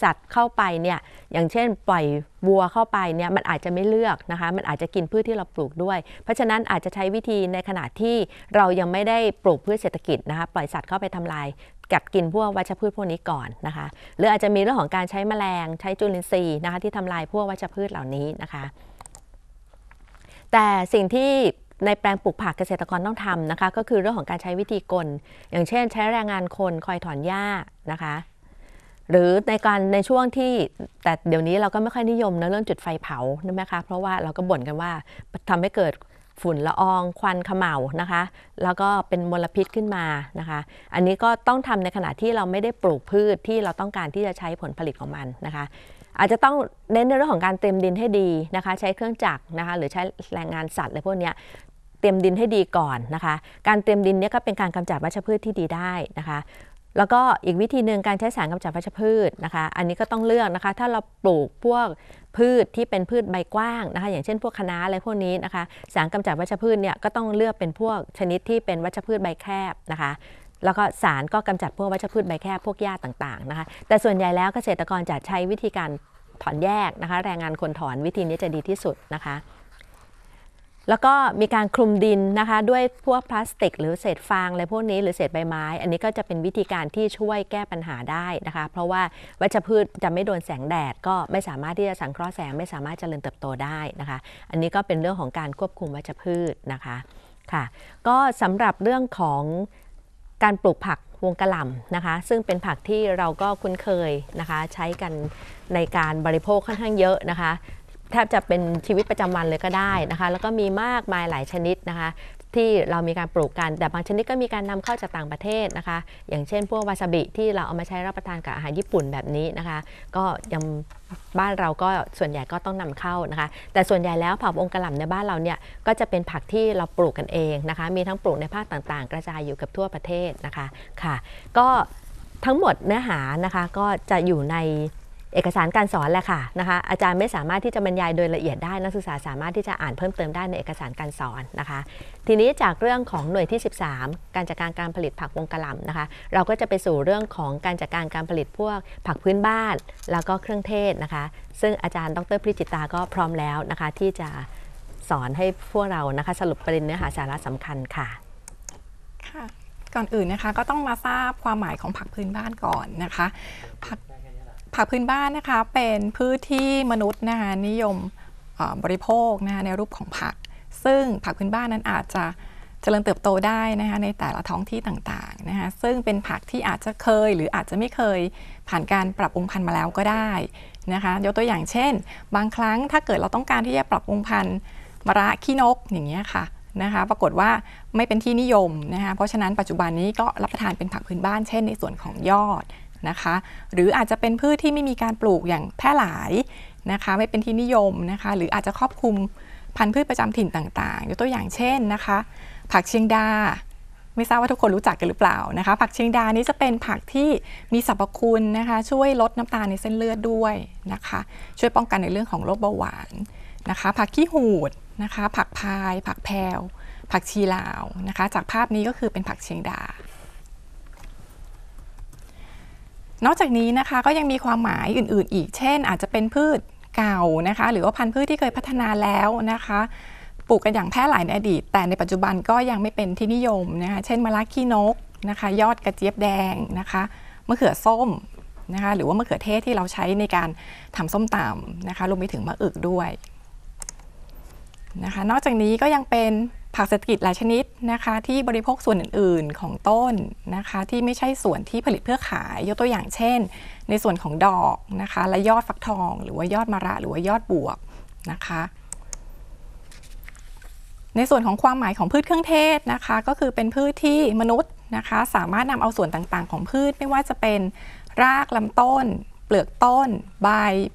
สัตว์เข้าไปเนี่ยอย่างเช่น ปล่อยวัวเข้าไปเนี่ยมันอาจจะไม่เลือกนะคะมันอาจจะกินพืชที่เราปลูกด้วย เพราะฉะนั้นอาจจะใช้วิธีในขณะที่เรายังไม่ได้ปลูกพืชเศรษฐกิจนะคะปล่อยสัตว์เข้าไปทำลาย กัดกินพวกวัชพืชพวกนี้ก่อนนะคะ หรืออาจจะมีเรื่องของการใช้แมลงใช้จุลินทรีย์นะคะที่ทำลายพวกวัชพืชเหล่านี้นะคะ แต่สิ่งที่ในแปลงปลูกผักเกษตรกรต้องทำนะคะก็คือเรื่องของการใช้วิธีกล อย่างเช่นใช้แรงงานคนคอยถอนหญ้านะคะ หรือในการในช่วงที่แต่เดี๋ยวนี้เราก็ไม่ค่อยนิยมนะเรื่องจุดไฟเผาใช่ไหมคะเพราะว่าเราก็บ่นกันว่า ทำให้เกิดฝุ่นละอองควันขมเหลานะคะ แล้วก็เป็นมลพิษขึ้นมานะคะ อันนี้ก็ต้องทำในขณะที่เราไม่ได้ปลูกพืชที่เราต้องการที่จะใช้ผลผลิตของมันนะคะ อาจจะต้องเน้นในเรื่องของการเตรียมดินให้ดีนะคะ ใช้เครื่องจักรนะคะ หรือใช้แรงงานสัตว์อะไรพวกนี้เตรียมดินให้ดีก่อนนะคะ การเตรียมดินเนี่ยก็เป็นการกำจัดวัชพืชที่ดีได้นะคะ แล้วก็อีกวิธีหนึ่งการใช้สารกำจัดวัชพืชนะคะ อันนี้ก็ต้องเลือกนะคะ ถ้าเราปลูกพวกพืชที่เป็นพืชใบกว้างนะคะ อย่างเช่น พวกคะน้าอะไรพวกนี้นะคะ สารกำจัดวัชพืชเนี่ยก็ต้องเลือกเป็นพวกชนิดที่เป็นวัชพืชใบแคบนะคะ แล้วก็สารก็กำจัดพวกวัชพืชใบแคบพวกหญ้าต่างๆนะคะ แต่ส่วนใหญ่แล้วเกษตรกรจะใช้วิธีการถอนแยกนะคะ แรงงานคนถอนวิธีนี้จะดีที่สุดนะคะแล้วก็มีการคลุมดินนะคะ ด้วยพวกพลาสติก หรือเศษฟางอะไรพวกนี้ หรือเศษใบไม้ อันนี้ก็จะเป็นวิธีการที่ช่วยแก้ปัญหาได้นะคะ เพราะว่าวัชพืชจะไม่โดนแสงแดด ก็ไม่สามารถที่จะสังเคราะห์แสง ไม่สามารถเจริญเติบโตได้นะคะ อันนี้ก็เป็นเรื่องของการควบคุมวัชพืชนะคะค่ะ ก็สำหรับเรื่องของการปลูกผักวงกระหล่ำนะคะ ซึ่งเป็นผักที่เราก็คุ้นเคยนะคะ ใช้กันในการบริโภคค่อนข้างเยอะนะคะแทบจะเป็นชีวิตประจำวันเลยก็ได้นะคะ แล้วก็มีมากมายหลายชนิดนะคะ ที่เรามีการปลูกกัน แต่บางชนิดก็มีการนำเข้าจากต่างประเทศนะคะ อย่างเช่นพวกวาซาบิที่เราเอามาใช้รับประทานกับอาหารญี่ปุ่นแบบนี้นะคะ ก็ยังบ้านเราก็ส่วนใหญ่ก็ต้องนำเข้านะคะ แต่ส่วนใหญ่แล้วผักองกระหล่ำในบ้านเราเนี่ยก็จะเป็นผักที่เราปลูกกันเองนะคะ มีทั้งปลูกในภาคต่างๆ กระจายอยู่กับทั่วประเทศนะคะค่ะ ก็ทั้งหมดเนื้อหานะคะก็จะอยู่ในเอกสารการสอนแหละค่ะนะคะอาจารย์ไม่สามารถที่จะบรรยายโดยละเอียดได้นักศึกษาสามารถที่จะอ่านเพิ่มเติมได้ในเอกสารการสอนนะคะ ทีนี้จากเรื่องของหน่วยที่ 13 การจัดการการผลิตผักวงกะหล่ำนะคะ เราก็จะไปสู่เรื่องของการจัดการการผลิตพวกผักพื้นบ้านแล้วก็เครื่องเทศนะคะ ซึ่งอาจารย์ดรพิจิตาก็พร้อมแล้วนะคะที่จะสอนให้พวกเรานะคะ สรุปประเด็นเนื้อหาสาระสำคัญค่ะค่ะ ก่อนอื่นนะคะก็ต้องมาทราบความหมายของผักพื้นบ้านก่อนนะคะผักผักพื้นบ้านนะคะเป็นพืชที่มนุษย์นะคะนิยมบริโภคนะคะในรูปของผัก ซึ่งผักพื้นบ้านนั้นอาจจะเจริญเติบโตได้นะคะในแต่ละท้องที่ต่างๆนะคะซึ่งเป็นผักที่อาจจะเคยหรืออาจจะไม่เคยผ่านการปรับปรุงพันธุ์มาแล้วก็ได้นะคะยกตัวอย่างเช่น บางครั้งถ้าเกิดเราต้องการที่จะปรับปรุงพันธุ์มะระขี้นกอย่างเงี้ยค่ะนะคะปรากฏว่าไม่เป็นที่นิยมนะคะเพราะฉะนั้นปัจจุบันนี้ก็รับประทานเป็นผักพื้นบ้านเช่น ในส่วนของยอดนะคะหรืออาจจะเป็นพืชที่ไม่มีการปลูกอย่างแพร่หลายนะคะไม่เป็นที่นิยมนะคะหรืออาจจะครอบคลุมพันธุ์พืชประจำถิ่นต่างๆ ยกตัวอย่างเช่นนะคะผักเชียงดา ไม่ทราบว่าทุกคนรู้จักกันหรือเปล่านะคะผักเชียงดานี้จะเป็นผักที่มีสรรพคุณนะคะช่วยลดน้ำตาลในเส้นเลือดด้วยนะคะช่วยป้องกันในเรื่องของโรคเบาหวานนะคะผักขี้หูดนะคะผักพาย ผักแพลวผักชีลาวนะคะจากภาพนี้ก็คือเป็นผักเชียงดานอกจากนี้นะคะก็ยังมีความหมายอื่น ๆ อีกเช่นอาจจะเป็นพืชเก่านะคะหรือว่าพันธุ์พืชที่เคยพัฒนาแล้วนะคะ ปลูกกันอย่างแพร่หลายในอดีต แต่ในปัจจุบันก็ยังไม่เป็นที่นิยมนะคะเช่นมะระขี้นกนะคะยอดกระเจี๊ยบแดงนะคะมะเขือส้มนะคะหรือว่ามะเขือเทศที่เราใช้ในการทำส้มตำนะคะรวมไปถึงมะอึกด้วยนะคะนอกจากนี้ก็ยังเป็นผักเศรษฐกิจหลายชนิดนะคะที่บริโภคส่วนอื่นๆของต้นนะคะที่ไม่ใช่ส่วนที่ผลิตเพื่อขาย ยกตัวอย่างเช่น ในส่วนของดอกนะคะและยอดฟักทองหรือว่ายอดมะระหรือว่ายอดบวกนะคะ ในส่วนของความหมายของพืชเครื่องเทศนะคะก็คือเป็นพืชที่มนุษย์นะคะสามารถนำเอาส่วนต่างๆของพืชไม่ว่าจะเป็นรากลำต้น เปลือกต้นใบ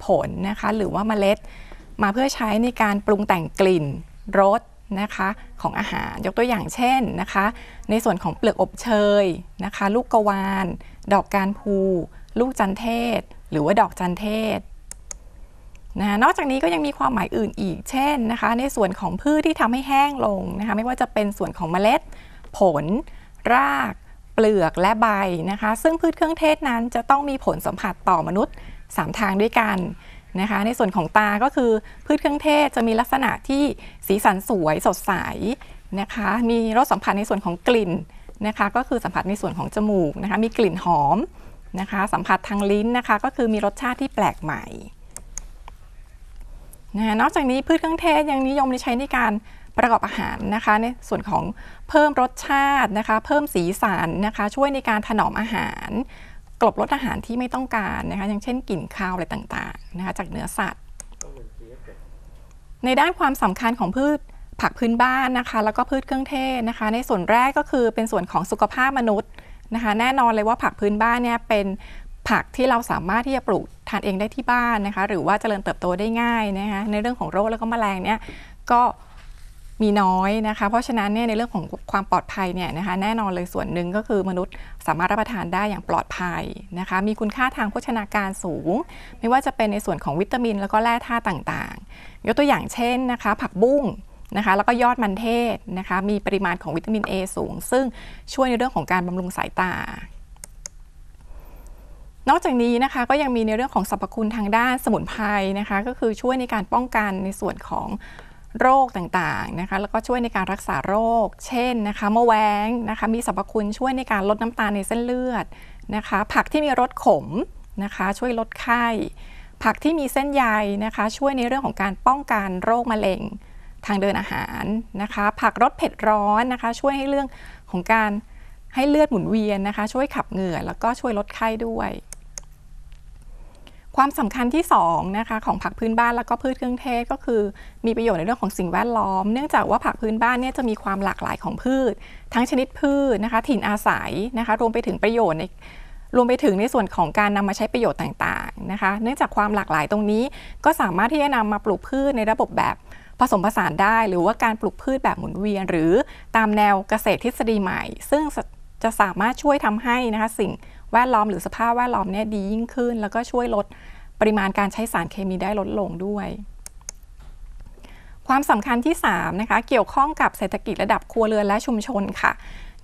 ผลนะคะหรือว่าเมล็ดมาเพื่อใช้ในการปรุงแต่งกลิ่นรสนะคะของอาหารยกตัวอย่างเช่นนะคะในส่วนของเปลือกอบเชยนะคะลูกกวาน ดอกการพู ลูกจันเทศ หรือว่าดอกจันเทศนะนอกจากนี้ก็ยังมีความหมายอื่นอีกเช่นนะคะในส่วนของพืชที่ทำให้แห้งลงนะคะไม่ว่าจะเป็นส่วนของเมล็ด ผล ราก เปลือกและใบนะคะซึ่งพืชเครื่องเทศนั้นจะต้องมีผลสัมผัสต่อมนุษย์ 3 ทางด้วยกันนะคะในส่วนของตา ก็คือพืชเครื่องเทศจะมีลักษณะที่สีสันสวยสดใสนะคะ มีรสสัมผัสในส่วนของกลิ่นนะคะ ก็คือสัมผัสในส่วนของจมูกนะคะ มีกลิ่นหอมนะคะ สัมผัสทางลิ้นนะคะ ก็คือมีรสชาติที่แปลกใหม่นะนอกจากนี้ พืชเครื่องเทศยังนิยมใช้ในการประกอบอาหารนะคะ ในส่วนของเพิ่มรสชาตินะคะ เพิ่มสีสันนะคะ ช่วยในการถนอมอาหารกลบลดอาหารที่ไม่ต้องการนะคะอย่างเช่นกลิ่นคาวอะไรต่างๆนะคะจากเนื้อสัตว์ ในด้านความสำคัญของพืชผักพื้นบ้านนะคะ แล้วก็พืชเครื่องเทศนะคะ ในส่วนแรกก็คือเป็นส่วนของสุขภาพมนุษย์นะคะ แน่นอนเลยว่าผักพื้นบ้านเนี่ยเป็นผักที่เราสามารถที่จะปลูกทานเองได้ที่บ้านนะคะหรือว่าจเจริญเติบโตได้ง่ายนะคะในเรื่องของโรคแล้วก็มแมลงเนี่ยก็มีน้อยนะคะเพราะฉะนั้นเนี่ยในเรื่องของความปลอดภัยเนี่ยนะคะแน่นอนเลยส่วนหนึ่งก็คือมนุษย์สามารถรับประทานได้อย่างปลอดภัยนะคะมีคุณค่าทางโภชนาการสูง ไม่ว่าจะเป็นในส่วนของวิตามินแล้วก็แร่ธาตุต่างๆยกตัวอย่างเช่นนะคะผักบุ้งนะคะแล้วก็ยอดมันเทศนะคะมีปริมาณของวิตามิน A สูง ซึ่งช่วยในเรื่องของการบำรุงสายตา นอกจากนี้นะคะก็ยังมีในเรื่องของสรรพคุณทางด้านสมุนไพรนะคะก็คือช่วยในการป้องกันในส่วนของโรคต่างๆนะคะแล้วก็ช่วยในการรักษาโรค เช่นนะคะมะแวงนะคะมีสรรพคุณช่วยในการลดน้ำตาลในเส้นเลือดนะคะผักที่มีรสขมนะคะช่วยลดไข้ ผักที่มีเส้นใยนะคะ ช่วยในเรื่องของการป้องกันโรคมะเร็งทางเดินอาหารนะคะผักรสเผ็ดร้อนนะคะ ช่วยให้เรื่องของการให้เลือดหมุนเวียนนะคะช่วยขับเหงื่อแล้วก็ช่วยลดไข้ด้วยความสำคัญที่2นะคะของผักพื้นบ้านแล้วก็พืชเครื่องเทศก็คือมีประโยชน์ในเรื่องของสิ่งแวดล้อมเนื่องจากว่าผักพื้นบ้านเนี่ยจะมีความหลากหลายของพืช ทั้งชนิดพืชนะคะถิ่นอาศัยนะคะรวมไปถึงประโยชน์ในรวมไปถึงในส่วนของการนำมาใช้ประโยชน์ต่างๆนะคะ เนื่องจากความหลากหลายตรงนี้ก็สามารถที่จะนำมาปลูกพืชในระบบแบบผสมผสานได้ หรือว่าการปลูกพืชแบบหมุนเวียนหรือตามแนวเกษตรทฤษฎีใหม่ ซึ่งจะสามารถช่วยทำให้นะคะสิ่งแวดล้อมหรือสภาพแวดล้อมเนี่ยดียิ่งขึ้น แล้วก็ช่วยลดปริมาณการใช้สารเคมีได้ลดลงด้วยความสำคัญที่3นะคะเกี่ยวข้องกับเศรษฐกิจระดับครัวเรือนและชุมชนค่ะ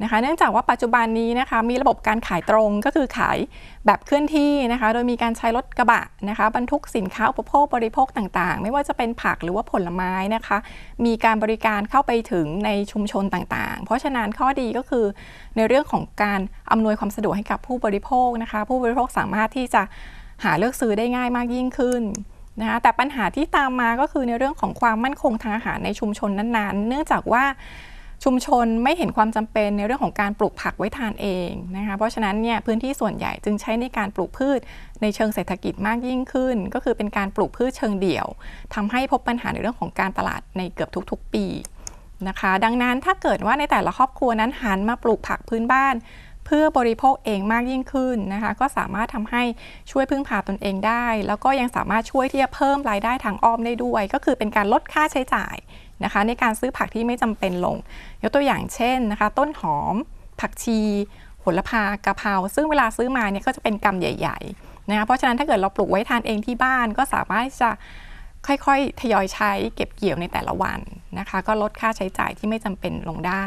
นะคะเนื่องจากว่าปัจจุบันนี้นะคะมีระบบการขายตรงก็คือขายแบบเคลื่อนที่นะคะโดยมีการใช้รถกระบะนะคะบรรทุกสินค้าอุปโภคบริโภคต่างๆ ไม่ว่าจะเป็นผักหรือว่าผลไม้นะคะมีการบริการเข้าไปถึงในชุมชนต่าง ๆ เพราะฉะนั้นข้อดีก็คือในเรื่องของการอำนวยความสะดวกให้กับผู้บริโภคนะคะผู้บริโภคสามารถที่จะหาเลือกซื้อได้ง่ายมากยิ่งขึ้นนะะแต่ปัญหาที่ตามมาก็คือในเรื่องของความมั่นคงทางอาหารในชุมชนนั้นๆ เนื่องจากว่าชุมชนไม่เห็นความจำเป็นในเรื่องของการปลูกผักไว้ทานเองนะคะ เพราะฉะนั้นเนี่ยพื้นที่ส่วนใหญ่จึงใช้ในการปลูกพืชในเชิงเศรษฐกิจมากยิ่งขึ้น ก็คือเป็นการปลูกพืชเชิงเดี่ยว ทำให้พบปัญหาในเรื่องของการตลาดในเกือบทุกๆปีนะคะ ดังนั้นถ้าเกิดว่าในแต่ละครอบครัวนั้นหันมาปลูกผักพื้นบ้านพื่อบริโภคเองมากยิ่งขึ้นนะคะก็สามารถทำให้ช่วยพึ่งพาตนเองได้ แล้วก็ยังสามารถช่วยที่จะเพิ่มรายได้ทางอ้อมได้ด้วย ก็คือเป็นการลดค่าใช้จ่ายนะคะ ในการซื้อผักที่ไม่จำเป็นลงยกตัวอย่างเช่นนะคะ ต้นหอม ผักชีผลพากะเพราซึ่งเวลาซื้อมาเนี่ยก็จะเป็นกำใหญ่ๆนะคะเพราะฉะนั้นถ้าเกิดเราปลูกไว้ทานเองที่บ้านก็สามารถจะค่อยๆทยอยใช้เก็บเกี่ยวในแต่ละวันนะคะ ก็ลดค่าใช้จ่ายที่ไม่จำเป็นลงได้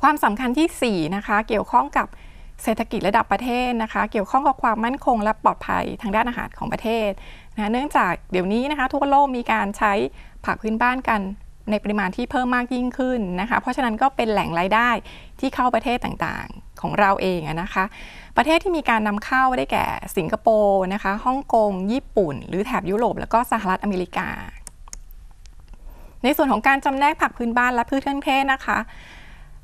ความสำคัญที่4นะคะเกี่ยวข้องกับเศรษฐกิจระดับประเทศนะคะ เกี่ยวข้องกับความมั่นคงและปลอดภัยทางด้านอาหารของประเทศนะเนื่องจากเดี๋ยวนี้นะคะทั่วโลกมีการใช้ผักพื้นบ้านกันในปริมาณที่เพิ่มมากยิ่งขึ้นนะคะเพราะฉะนั้นก็เป็นแหล่งรายได้ที่เข้าประเทศต่างๆของเราเองนะคะ ประเทศที่มีการนำเข้าได้แก่สิงคโปร์นะคะฮ่องกงญี่ปุ่น หรือแถบยุโรป แล้วก็สหรัฐอเมริกา ในส่วนของการจำแนกผักพื้นบ้านและพืชเครื่องเทศนะคะ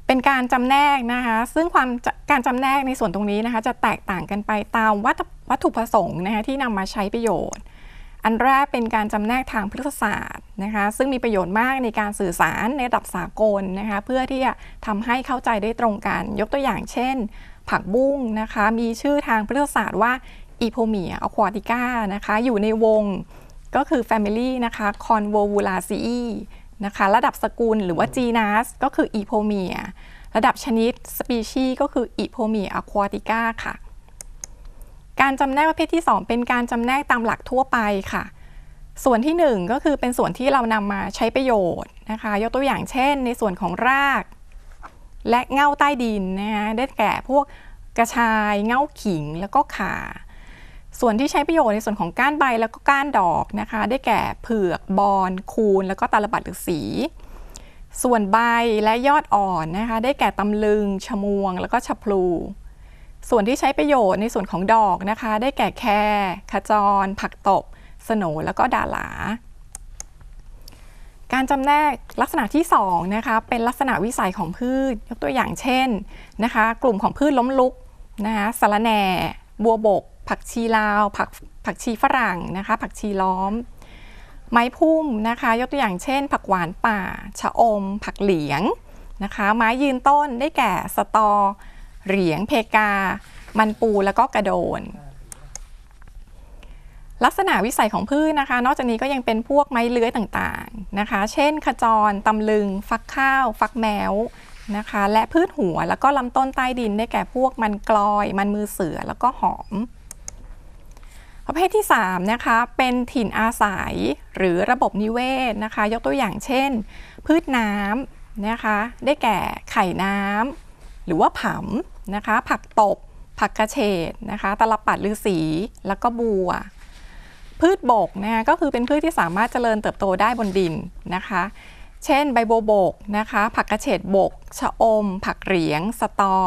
เป็นการจำแนกนะคะ ซึ่งความการจำแนกในส่วนตรงนี้นะคะจะแตกต่างกันไปตามวัตถุประสงค์นะคะที่นำมาใช้ประโยชน์ อันแรกเป็นการจำแนกทางพฤกษศาสตร์นะคะซึ่งมีประโยชน์มากในการสื่อสารในระดับสากลนะคะเพื่อที่จะทำให้เข้าใจได้ตรงกัน ยกตัวอย่างเช่น ผักบุ้งนะคะมีชื่อทางพฤกษศาสตร์ว่าอีโพเมียอควาติก้านะคะอยู่ในวงก็คือ Family นะคะ c o n v o v ู l a c e นะคะระดับสกุลหรือว่าจีนัสก็คืออีโพเมียระดับชนิดสปีชีก็คืออีโพเมียอะควาติก้าค่ะ การจำแนกประเภทที่ 2 เป็นการจำแนกตามหลักทั่วไปค่ะ ส่วนที่1ก็คือเป็นส่วนที่เรานำมาใช้ประโยชน์นะคะยกตัวอย่างเช่นในส่วนของราก และเงาใต้ดินนะคะได้แก่พวกกระชาย เงาขิงแล้วก็ขาส่วนที่ใช้ประโยชน์ในส่วนของก้านใบแล้วก็ก้านดอกนะคะ ได้แก่เผือก บอน คูน แล้วก็ตาลบัดหรือสี ส่วนใบและยอดอ่อนนะคะ ได้แก่ตำลึงชมวง แล้วก็ชะพลู ส่วนที่ใช้ประโยชน์ในส่วนของดอกนะคะ ได้แก่ แครขจร ผักตบสนแล้วก็ดาหลา การจำแนกลักษณะที่2นะคะ เป็นลักษณะวิสัยของพืช ยกตัวอย่างเช่นนะคะ กลุ่มของพืชล้มลุกนะคะสะระแหน่ บัวบกผักชีลาว ผักผักชีฝรั่งนะคะ ผักชีล้อม ไม้พุ่มนะคะ ยกตัวอย่างเช่น ผักหวานป่า ชะอม ผักเหลียงนะคะ ไม้ยืนต้น ได้แก่ สตอ เหลียง เพกา มันปู แล้วก็กระโดน ลักษณะวิสัยของพืชนะคะ นอกจากนี้ก็ยังเป็นพวกไม้เลื้อยต่างๆนะคะ เช่น ขจรตำลึง ฟักข้าว ฟักแมวนะคะ และพืชหัว แล้วก็ลำต้นใต้ดิน ได้แก่ พวกมันกลอย มันมือเสือ แล้วก็หอมประเภทที่3นะคะเป็นถิ่นอาศัยหรือระบบนิเวศนะคะยกตัวอย่างเช่น พืชน้ำนะคะ ได้แก่ไข่น้ำหรือว่าผำนะคะผักตบ ผักกระเฉดนะคะตลับปัดฤาษีแล้วก็บัว พืชบกนะก็คือเป็นพืชที่สามารถเจริญเติบโตได้บนดินนะคะ เช่นใบโบโบกนะคะ ผักกระเฉดบก ชะอม ผักเหรียง สตอ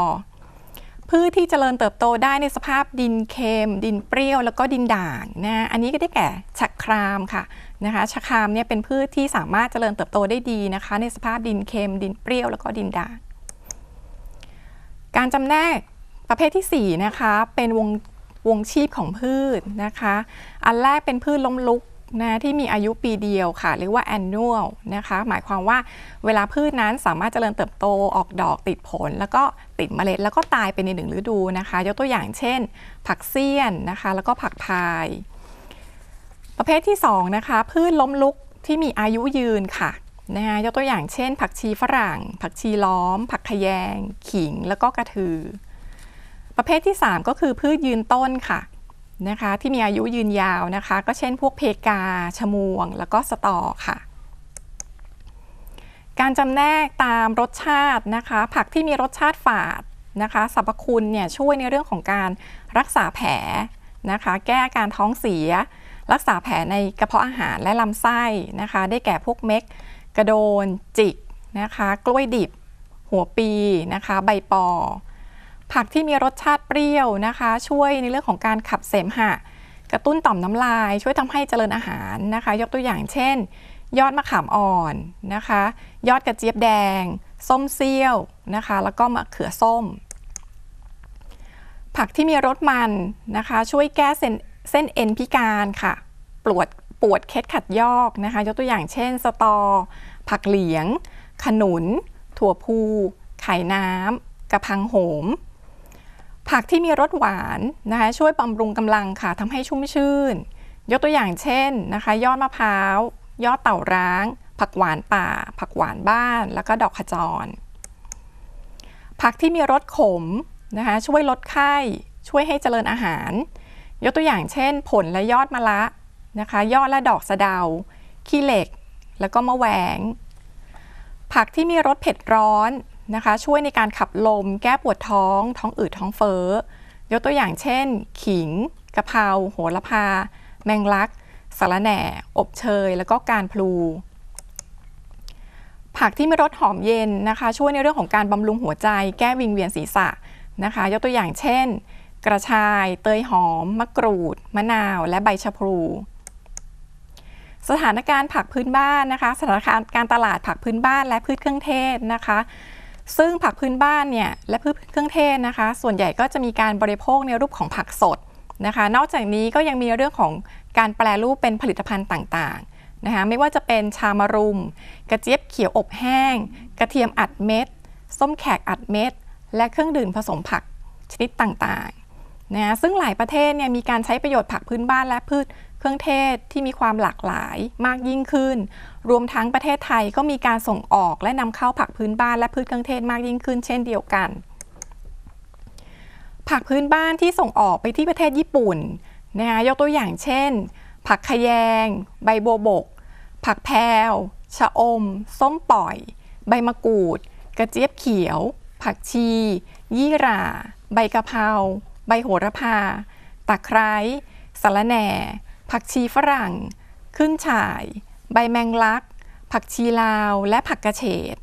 พืชที่เจริญเติบโตได้ในสภาพดินเค็มดินเปรี้ยว แล้วก็ดินด่างนะ อันนี้ก็ได้แก่ชะครามค่ะนะคะชะครามเนี่ยเป็นพืชที่สามารถเจริญเติบโตได้ดีนะคะ ในสภาพดินเค็มดินเปรี้ยว แล้วก็ดินด่างการจำแนกประเภทที่4นะคะเป็นวงวงชีพของพืชนะคะ อันแรกเป็นพืชล้มลุกนะที่มีอายุปีเดียวค่ะเรียกว่า annual นะคะหมายความว่าเวลาพืชนั้นสามารถเจริญเติบโตออกดอกติดผล แล้วก็ติดเมล็ด แล้วก็ตายไปในหนึ่งฤดูนะคะ ยกตัวอย่างเช่น ผักเสี้ยนนะคะ แล้วก็ผักพาย ประเภทที่2นะคะพืชล้มลุกที่มีอายุยืนค่ะนะคะยกตัวอย่างเช่น ผักชีฝรั่ง ผักชีล้อม ผักขยง ขิงแล้วก็กระถือ ประเภทที่ 3 ก็คือพืชยืนต้นค่ะนะคะที่มีอายุยืนยาวนะคะ ก็เช่นพวกเพกา ชมวง แล้วก็สตอค่ะ การจำแนกตามรสชาตินะคะผักที่มีรสชาติฝาดนะคะ สรรพคุณเนี่ยช่วยในเรื่องของการรักษาแผลนะคะ แก้การท้องเสีย รักษาแผลในกระเพาะอาหารและลำไส้นะคะ ได้แก่พวกเม็ก กระโดน จิกนะคะกล้วยดิบ หัวปีนะคะ ใบปอผักที่มีรสชาติเปรี้ยวนะคะ ช่วยในเรื่องของการขับเสมหะ กระตุ้นต่อมน้ำลายช่วยทำให้เจริญอาหารนะคะ ยกตัวอย่างเช่น ยอดมะขามอ่อนนะคะ ยอดกระเจี๊ยบแดงส้มเซี่ยวนะคะ แล้วก็มะเขือส้ม ผักที่มีรสมันนะคะ ช่วยแก้เส้นเอ็นพิการค่ะ ปวดปวดเคล็ดขัดยอกนะคะ ยกตัวอย่างเช่น สตอ ผักเหลียง ขนุน ถั่วพูไข่น้ำกระพังโหมผักที่มีรสหวานนะคะช่วยบำรุงกำลังค่ะทำให้ชุ่มชื่นยกตัวอย่างเช่นนะคะ ยอดมะพร้าวยอดเต่าร้าง ผักหวานป่า ผักหวานบ้านแล้วก็ดอกขจรผักที่มีรสขมนะคะช่วยลดไข้ ช่วยให้เจริญอาหาร ยกตัวอย่างเช่นผลและยอดมะละนะคะ ยอดและดอกสะเดาขี้เหล็ก แล้วก็มะแหวง ผักที่มีรสเผ็ดร้อนนะคะช่วยในการขับลม แก้ปวดท้อง ท้องอืด ท้องเฟ้อ ยกตัวอย่างเช่น ขิงกะเพรา โหระพา แมงลักสารแหน่ อบเชย แล้วก็การพลู ผักที่มีรสหอมเย็นนะคะ ช่วยในเรื่องของการบำรุงหัวใจ แก้วิงเวียนศีรษะนะคะ ยกตัวอย่างเช่น กระชาย เตยหอม มะกรูด มะนาว และใบชะพลู สถานการณ์ผักพื้นบ้านนะคะ สถานการณ์การตลาดผักพื้นบ้านและพืชเครื่องเทศนะคะซึ่งผักพื้นบ้านเนี่ยและพืชเครื่องเทศนะคะส่วนใหญ่ก็จะมีการบริโภคในรูปของผักสดนะคะนอกจากนี้ก็ยังมีเรื่องของการแปรรูปเป็นผลิตภัณฑ์ต่างๆนะคะไม่ว่าจะเป็นชามารุมกระเจี๊ยบเขียวอบแห้ง กระเทียมอัดเม็ดส้มแขกอัดเม็ดและเครื่องดื่มผสมผักชนิดต่างๆนะซึ่งหลายประเทศเนี่ยมีการใช้ประโยชน์ผักพื้นบ้าน และพืชเครื่องเทศที่มีความหลากหลายมากยิ่งขึ้น รวมทั้งประเทศไทยก็มีการส่งออกและนำเข้าผักพื้นบ้านและพืชเครื่องเทศมากยิ่งขึ้นเช่นเดียวกัน ผักพื้นบ้านที่ส่งออกไปที่ประเทศญี่ปุ่นนะคะยกตัวอย่างเช่น ผักขยง ใบโบบก ผักแพวชะอม ส้มปล่อย ใบมะกรูด กระเจี๊ยบเขียว ผักชี ยี่หร่าใบกะเพราใบโหระพาตะไคร้สะระแหน่ผักชีฝรั่ง ขึ้นฉ่าย ใบแมงลัก ผักชีลาว และผักกระเฉด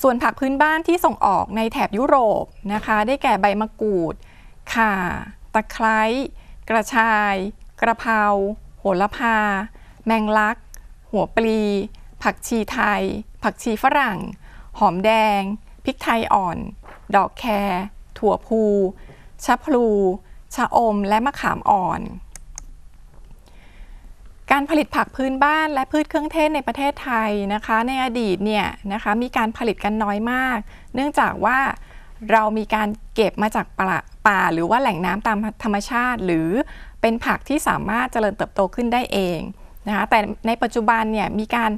ส่วนผักพื้นบ้านที่ส่งออกในแถบยุโรปนะคะ ได้แก่ใบมะกรูด ข่า ตะไคร้ กระชาย กระเพรา โหระพา แมงลัก หัวปลีผักชีไทย ผักชีฝรั่ง หอมแดง พริกไทยอ่อน ดอกแครถั่วพู ชะพลู ชะอม และมะขามอ่อนการผลิตผักพื้นบ้านและพืชเครื่องเทศในประเทศไทยนะคะ ในอดีตเนี่ยนะคะมีการผลิตกันน้อยมาก เนื่องจากว่าเรามีการเก็บมาจากป่าปาหรือว่าแหล่งน้ำตามธรรมชาติ หรือเป็นผักที่สามารถเจริญเติบโตขึ้นได้เองนะคะแต่ในปัจจุบันเนี่ยมีการ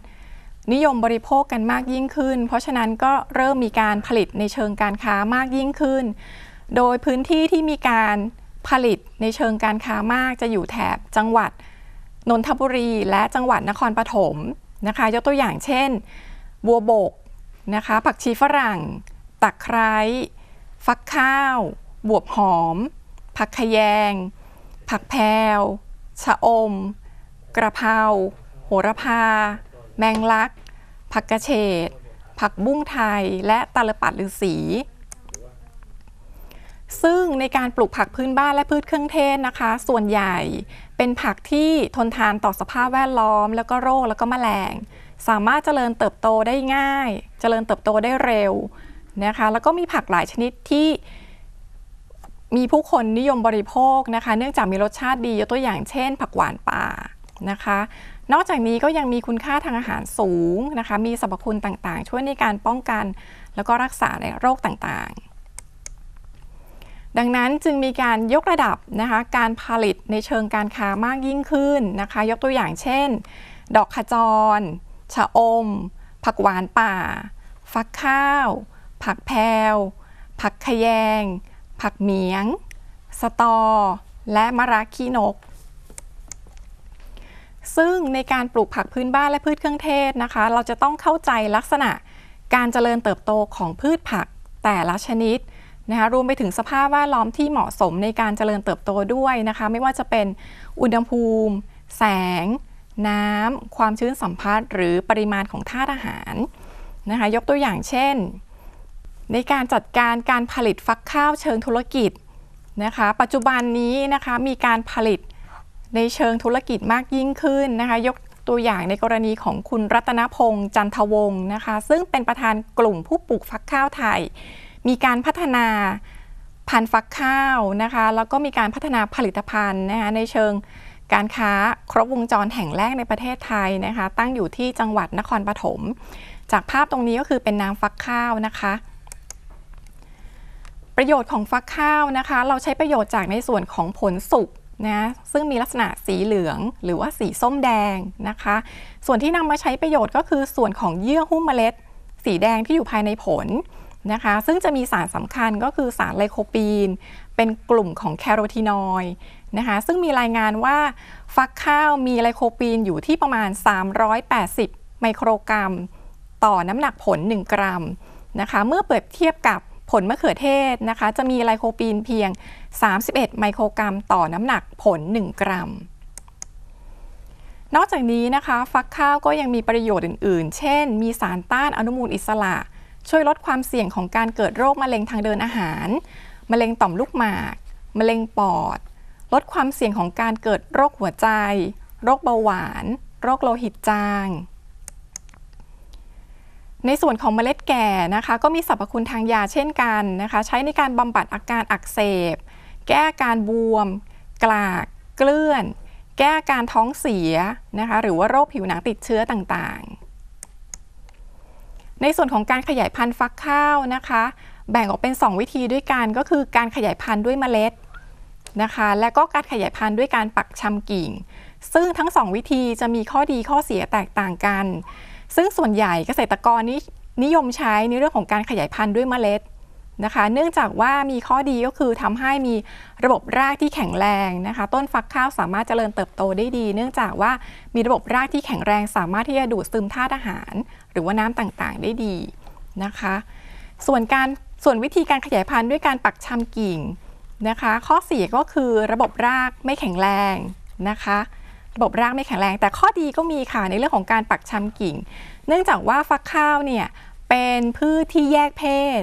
นิยมบริโภคกันมากยิ่งขึ้น เพราะฉะนั้นก็เริ่มมีการผลิตในเชิงการค้ามากยิ่งขึ้น โดยพื้นที่ที่มีการผลิตในเชิงการค้ามากจะอยู่แถบจังหวัดนนทบุรีและจังหวัดนครปฐมนะคะยกตัวอย่างเช่น บัวบกนะคะ ผักชีฝรั่ง ตักไคร้ฟักข้าว บวบหอม ผักขยง ผักแพว ชะอม กระเพราโหระพา แมงลัก ผักกระเฉดผักบุ้งไทยและตาลปัดือษีซึ่งในการปลูกผักพื้นบ้านและพืชเครื่องเทศนะคะ ส่วนใหญ่เป็นผักที่ทนทานต่อสภาพแวดล้อมแล้วก็โรคแล้วก็มแมลง สามารถเจริญเติบโตได้ง่าย เจริญเติบโตได้เร็วนะคะแล้วก็มีผักหลายชนิดที่มีผู้คนนิยมบริโภคนะคะเนื่องจากมีรสชาติดียกตัวอย่างเช่น ผักหวานป่านะคะ นอกจากนี้ก็ยังมีคุณค่าทางอาหารสูงนะคะมีสรรพคุณต่างๆ ช่วยในการป้องกันแล้วก็รักษาในโรคต่างๆดังนั้นจึงมีการยกระดับนะคะการผลิตในเชิงการค้ามากยิ่งขึ้นนะคะ ยกตัวอย่างเช่น ดอกขจรชะอม ผักหวานป่า ฟักข้าว ผักแพว ผักขยง ผักเหมียง สตอ และมะระขี้นก ซึ่งในการปลูกผักพื้นบ้านและพืชเครื่องเทศนะคะ เราจะต้องเข้าใจลักษณะการเจริญเติบโตของพืชผักแต่ละชนิดนะคะรวมไปถึงสภาพแวดล้อมที่เหมาะสมในการเจริญเติบโตด้วยนะคะไม่ว่าจะเป็นอุณหภูมิ แสง น้ำความชื้นสัมพัทธ์หรือปริมาณของธาตุอาหารนะคะยกตัวอย่างเช่น ในการจัดการการผลิตฟักข้าวเชิงธุรกิจนะคะปัจจุบันนี้นะคะมีการผลิตในเชิงธุรกิจมากยิ่งขึ้นนะคะยกตัวอย่างในกรณีของคุณรัตนพงษ์จันทวงศ์นะคะซึ่งเป็นประธานกลุ่มผู้ปลูกฟักข้าวไทยมีการพัฒนาพันธุ์ฟักข้าวนะคะแล้วก็มีการพัฒนาผลิตภัณฑ์นะคะในเชิงการค้าครบวงจรแห่งแรกในประเทศไทยนะคะตั้งอยู่ที่จังหวัดนครปฐมจากภาพตรงนี้ก็คือเป็นน้ำฟักข้าวนะคะ ประโยชน์ของฟักข้าวนะคะ เราใช้ประโยชน์จากในส่วนของผลสุกนะซึ่งมีลักษณะสีเหลืองหรือว่าสีส้มแดงนะคะส่วนที่นำมาใช้ประโยชน์ก็คือส่วนของเยื่อหุ้มเมล็ด สีแดงที่อยู่ภายในผลนะคะซึ่งจะมีสารสำคัญก็คือสารไลโคปีน เป็นกลุ่มของแคโรทีนอยนะคะซึ่งมีรายงานว่าฟักข้าวมีไลโคปีนอยู่ที่ประมาณ 380 ไมโครกรัม ต่อน้ำหนักผล 1 กรัมนะคะเมื่อเปรียบเทียบกับผลมะเขือเทศนะคะจะมีไลโคปีนเพียง 31 ไมโครกรัม ต่อน้ำหนักผล 1 กรัม นอกจากนี้นะคะฟักข้าวก็ยังมีประโยชน์อื่นๆ เช่น มีสารต้านอนุมูลอิสระช่วยลดความเสี่ยงของการเกิดโรคมะเร็งทางเดินอาหาร มะเร็งต่อมลูกหมาก มะเร็งปอด ลดความเสี่ยงของการเกิดโรคหัวใจ โรคเบาหวาน โรคโลหิตจาง ในส่วนของเมล็ดแก่นะคะก็มีสรรพคุณทางยาเช่นกันนะคะใช้ในการบำบัดอาการอักเสบ แก้อาการบวม กลาก เกลื่อน แก้อาการท้องเสียนะคะหรือว่าโรคผิวหนังติดเชื้อต่างๆในส่วนของการขยายพันธุ์ฟักข้าวนะคะ แบ่งออกเป็น 2 วิธีด้วยกัน ก็คือการขยายพันธุ์ด้วยเมล็ดนะคะและก็การขยายพันธุ์ด้วยการปักชำกิ่ง ซึ่งทั้ง 2 วิธีจะมีข้อดีข้อเสียแตกต่างกัน ซึ่งส่วนใหญ่เกษตรกรนิยมใช้ในเรื่องของการขยายพันธุ์ด้วยเมล็ดนะคะเนื่องจากว่ามีข้อดีก็คือทำให้มีระบบรากที่แข็งแรงนะคะต้นฟักข้าวสามารถเจริญเติบโตได้ดี เนื่องจากว่ามีระบบรากที่แข็งแรงสามารถที่จะดูดซึมธาตุอาหาร หรือว่าน้ำต่างๆได้ดีนะคะส่วนการส่วนวิธีการขยายพันธุ์ด้วยการปักชำกิ่งนะคะข้อเสียก็คือระบบรากไม่แข็งแรงนะคะระบบรากไม่แข็งแรง แต่ข้อดีก็มีค่ะในเรื่องของการปักชำกิ่ง เนื่องจากว่าฟักข้าวเนี่ยเป็นพืชที่แยกเพศ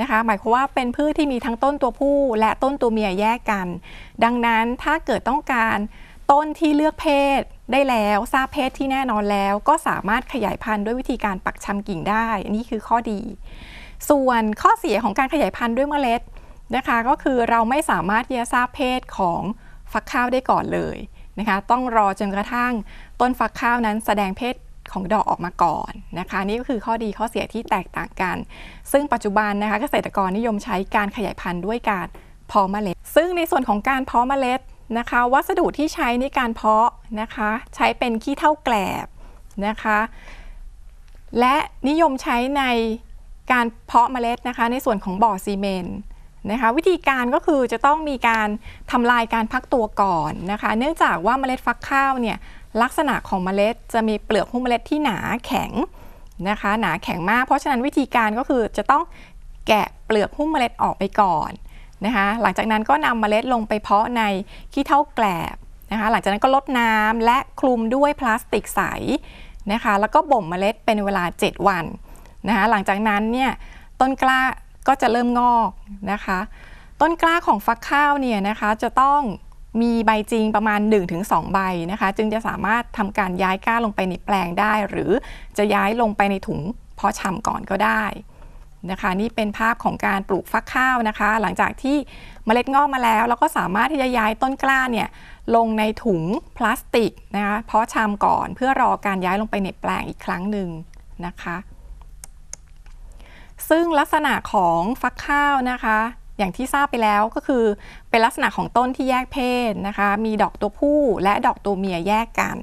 นะคะหมายความว่าเป็นพืชที่มีทั้งต้นตัวผู้และต้นตัวเมียแยกกัน ดังนั้นถ้าเกิดต้องการต้นที่เลือกเพศได้แล้วทราบเพศที่แน่นอนแล้ว ก็สามารถขยายพันธุ์ด้วยวิธีการปักชำกิ่งได้ อันนี้คือข้อดี ส่วนข้อเสียของการขยายพันธุ์ด้วยเมล็ดนะคะก็คือเราไม่สามารถที่จะทราบเพศของฟักข้าวได้ก่อนเลยนะคะต้องรอจนกระทั่งต้นฟักข้าวนั้นแสดงเพศของดอกออกมาก่อนนะคะนี่ก็คือข้อดีข้อเสียที่แตกต่างกัน ซึ่งปัจจุบันนะคะเกษตรกรนิยมใช้การขยายพันธุ์ด้วยการเพาะเมล็ด ซึ่งในส่วนของการเพาะเมล็ดนะคะวัสดุที่ใช้ในการเพาะนะคะใช้เป็นขี้เท่าแกลบนะคะและนิยมใช้ในการเพาะเมล็ดนะคะในส่วนของบ่อซีเมนต์นะคะวิธีการก็คือจะต้องมีการทำลายการพักตัวก่อนนะคะเนื่องจากว่าเมล็ดฟักข้าวเนี่ยลักษณะของเมล็ดจะมีเปลือกหุ้มเมล็ดที่หนาแข็งนะคะหนาแข็งมากเพราะฉะนั้นวิธีการก็คือจะต้องแกะเปลือกหุ้มเมล็ดออกไปก่อนนะคะหลังจากนั้นก็นำเมล็ดลงไปเพาะในขี้เท่าแกลบนะคะหลังจากนั้นก็ลดน้ำและคลุมด้วยพลาสติกใสนะคะแล้วก็บ่มเมล็ดเป็นเวลา 7 วันนะคะหลังจากนั้นเนี่ยต้นกล้าก็จะเริ่มงอกนะคะต้นกล้าของฟักข้าวเนี่ยนะคะจะต้องมีใบจริงประมาณ 1-2 ใบนะคะ จึงจะสามารถทำการย้ายก้าลงไปในแปลงได้ หรือจะย้ายลงไปในถุง เพาะชำก่อนก็ได้นะคะ นี่เป็นภาพของการปลูกฟักข้าวนะคะ หลังจากที่เมล็ดงอกมาแล้วเราก็สามารถที่จะย้ายต้นกล้าเนี่ย ลงในถุงพลาสติกนะคะเพาะชำก่อนเพื่อรอการย้ายลงไปในแปลงอีกครั้งหนึ่งนะคะ ซึ่งลักษณะของฟักข้าวนะคะอย่างที่ทราบไปแล้วก็คือเป็นลักษณะของต้นที่แยกเพศนะคะ มีดอกตัวผู้และดอกตัวเมียแยกกัน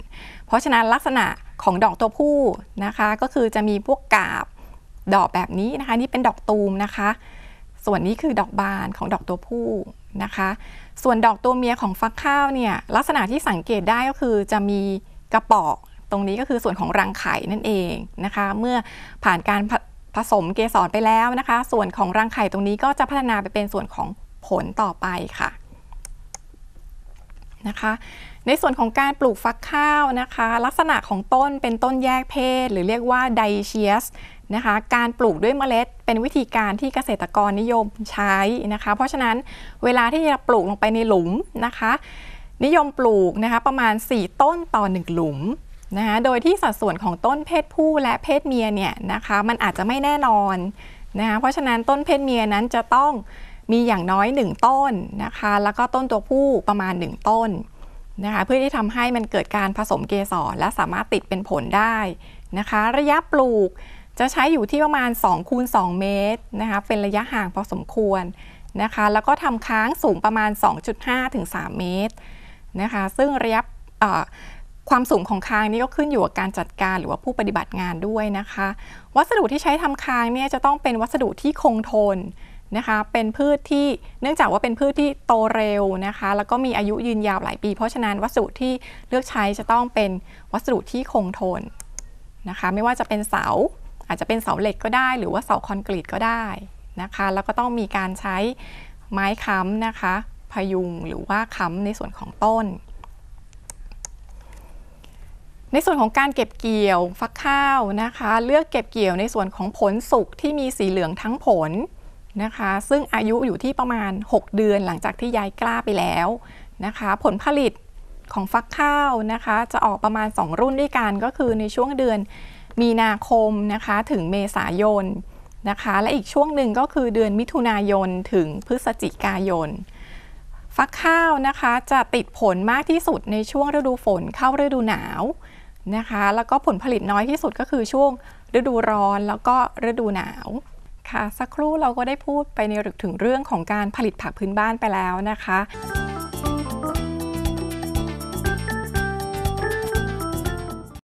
เพราะฉะนั้นลักษณะของดอกตัวผู้นะคะก็คือจะมีพวกกาบดอกแบบนี้นะคะนี่เป็นดอกตูมนะคะ ส่วนนี้คือดอกบานของดอกตัวผู้นะคะ ส่วนดอกตัวเมียของฟักข้าวเนี่ยลักษณะที่สังเกตได้ก็คือจะมีกระปอกตรงนี้ก็คือส่วนของรังไข่นั่นเองนะคะ เมื่อผ่านการผสมเกสรไปแล้วนะคะ ส่วนของรังไข่ตรงนี้ก็จะพัฒนาไปเป็นส่วนของผลต่อไปค่ะนะคะในส่วนของการปลูกฟักข้าวนะคะลักษณะของต้นเป็นต้นแยกเพศ หรือเรียกว่าไดเชียสนะคะการปลูกด้วยเมล็ดเป็นวิธีการที่เกษตรกรนิยมใช้นะคะเพราะฉะนั้นเวลาที่จะปลูกลงไปในหลุมนะคะ นิยมปลูกนะคะประมาณ 4 ต้นต่อ 1 หลุมนะคะโดยที่สัดส่วนของต้นเพศผู้และเพศเมียเนี่ยนะคะมันอาจจะไม่แน่นอนนะคะเพราะฉะนั้นต้นเพศเมียนั้นจะต้องมีอย่างน้อย 1 ต้นนะคะแล้วก็ต้นตัวผู้ประมาณ 1 ต้นนะคะเพื่อที่ทำให้มันเกิดการผสมเกสรและสามารถติดเป็นผลได้นะคะระยะปลูกจะใช้อยู่ที่ประมาณ2คูณ2เมตรนะคะเป็นระยะห่างพอสมควรนะคะแล้วก็ทำค้างสูงประมาณ2.5ถึง3เมตรนะคะซึ่งระยะความสูงของคางนี่ก็ขึ้นอยู่กับการจัดการหรือว่าผู้ปฏิบัติงานด้วยนะคะ วัสดุที่ใช้ทำคางเนี่ยจะต้องเป็นวัสดุที่คงทน นะคะเป็นพืชที่เนื่องจากว่าเป็นพืชที่โตเร็วนะคะแล้วก็มีอายุยืนยาวหลายปี เพราะฉะนั้นวัสดุที่เลือกใช้จะต้องเป็นวัสดุที่คงทนนะคะไม่ว่าจะเป็นเสาอาจจะเป็นเสาเหล็กก็ได้ หรือว่าเสาคอนกรีตก็ได้นะคะ แล้วก็ต้องมีการใช้ไม้ค้ำนะคะ พยุงหรือว่าค้ำ ในส่วนของต้นในส่วนของการเก็บเกี่ยวฟักข้าวนะคะเลือกเก็บเกี่ยวในส่วนของผลสุกที่มีสีเหลืองทั้งผลนะคะซึ่งอายุอยู่ที่ประมาณ 6 เดือนหลังจากที่ย้ายกล้าไปแล้วนะคะผลผลิตของฟักข้าวนะคะ จะออกประมาณ 2 รุ่นด้วยกันก็คือในช่วงเดือนมีนาคมนะคะถึงเมษายนนะคะและอีกช่วงหนึ่งก็คือเดือนมิถุนายนถึงพฤศจิกายน ฟักข้าวนะคะจะติดผลมากที่สุดในช่วงฤดูฝนเข้าฤดูหนาวนะคะแล้วก็ผลผลิตน้อยที่สุดก็คือช่วงฤดูร้อนแล้วก็ฤดูหนาว ค่ะสักครู่เราก็ได้พูดไปในถึงเรื่องของการผลิตผักพื้นบ้านไปแล้วนะคะ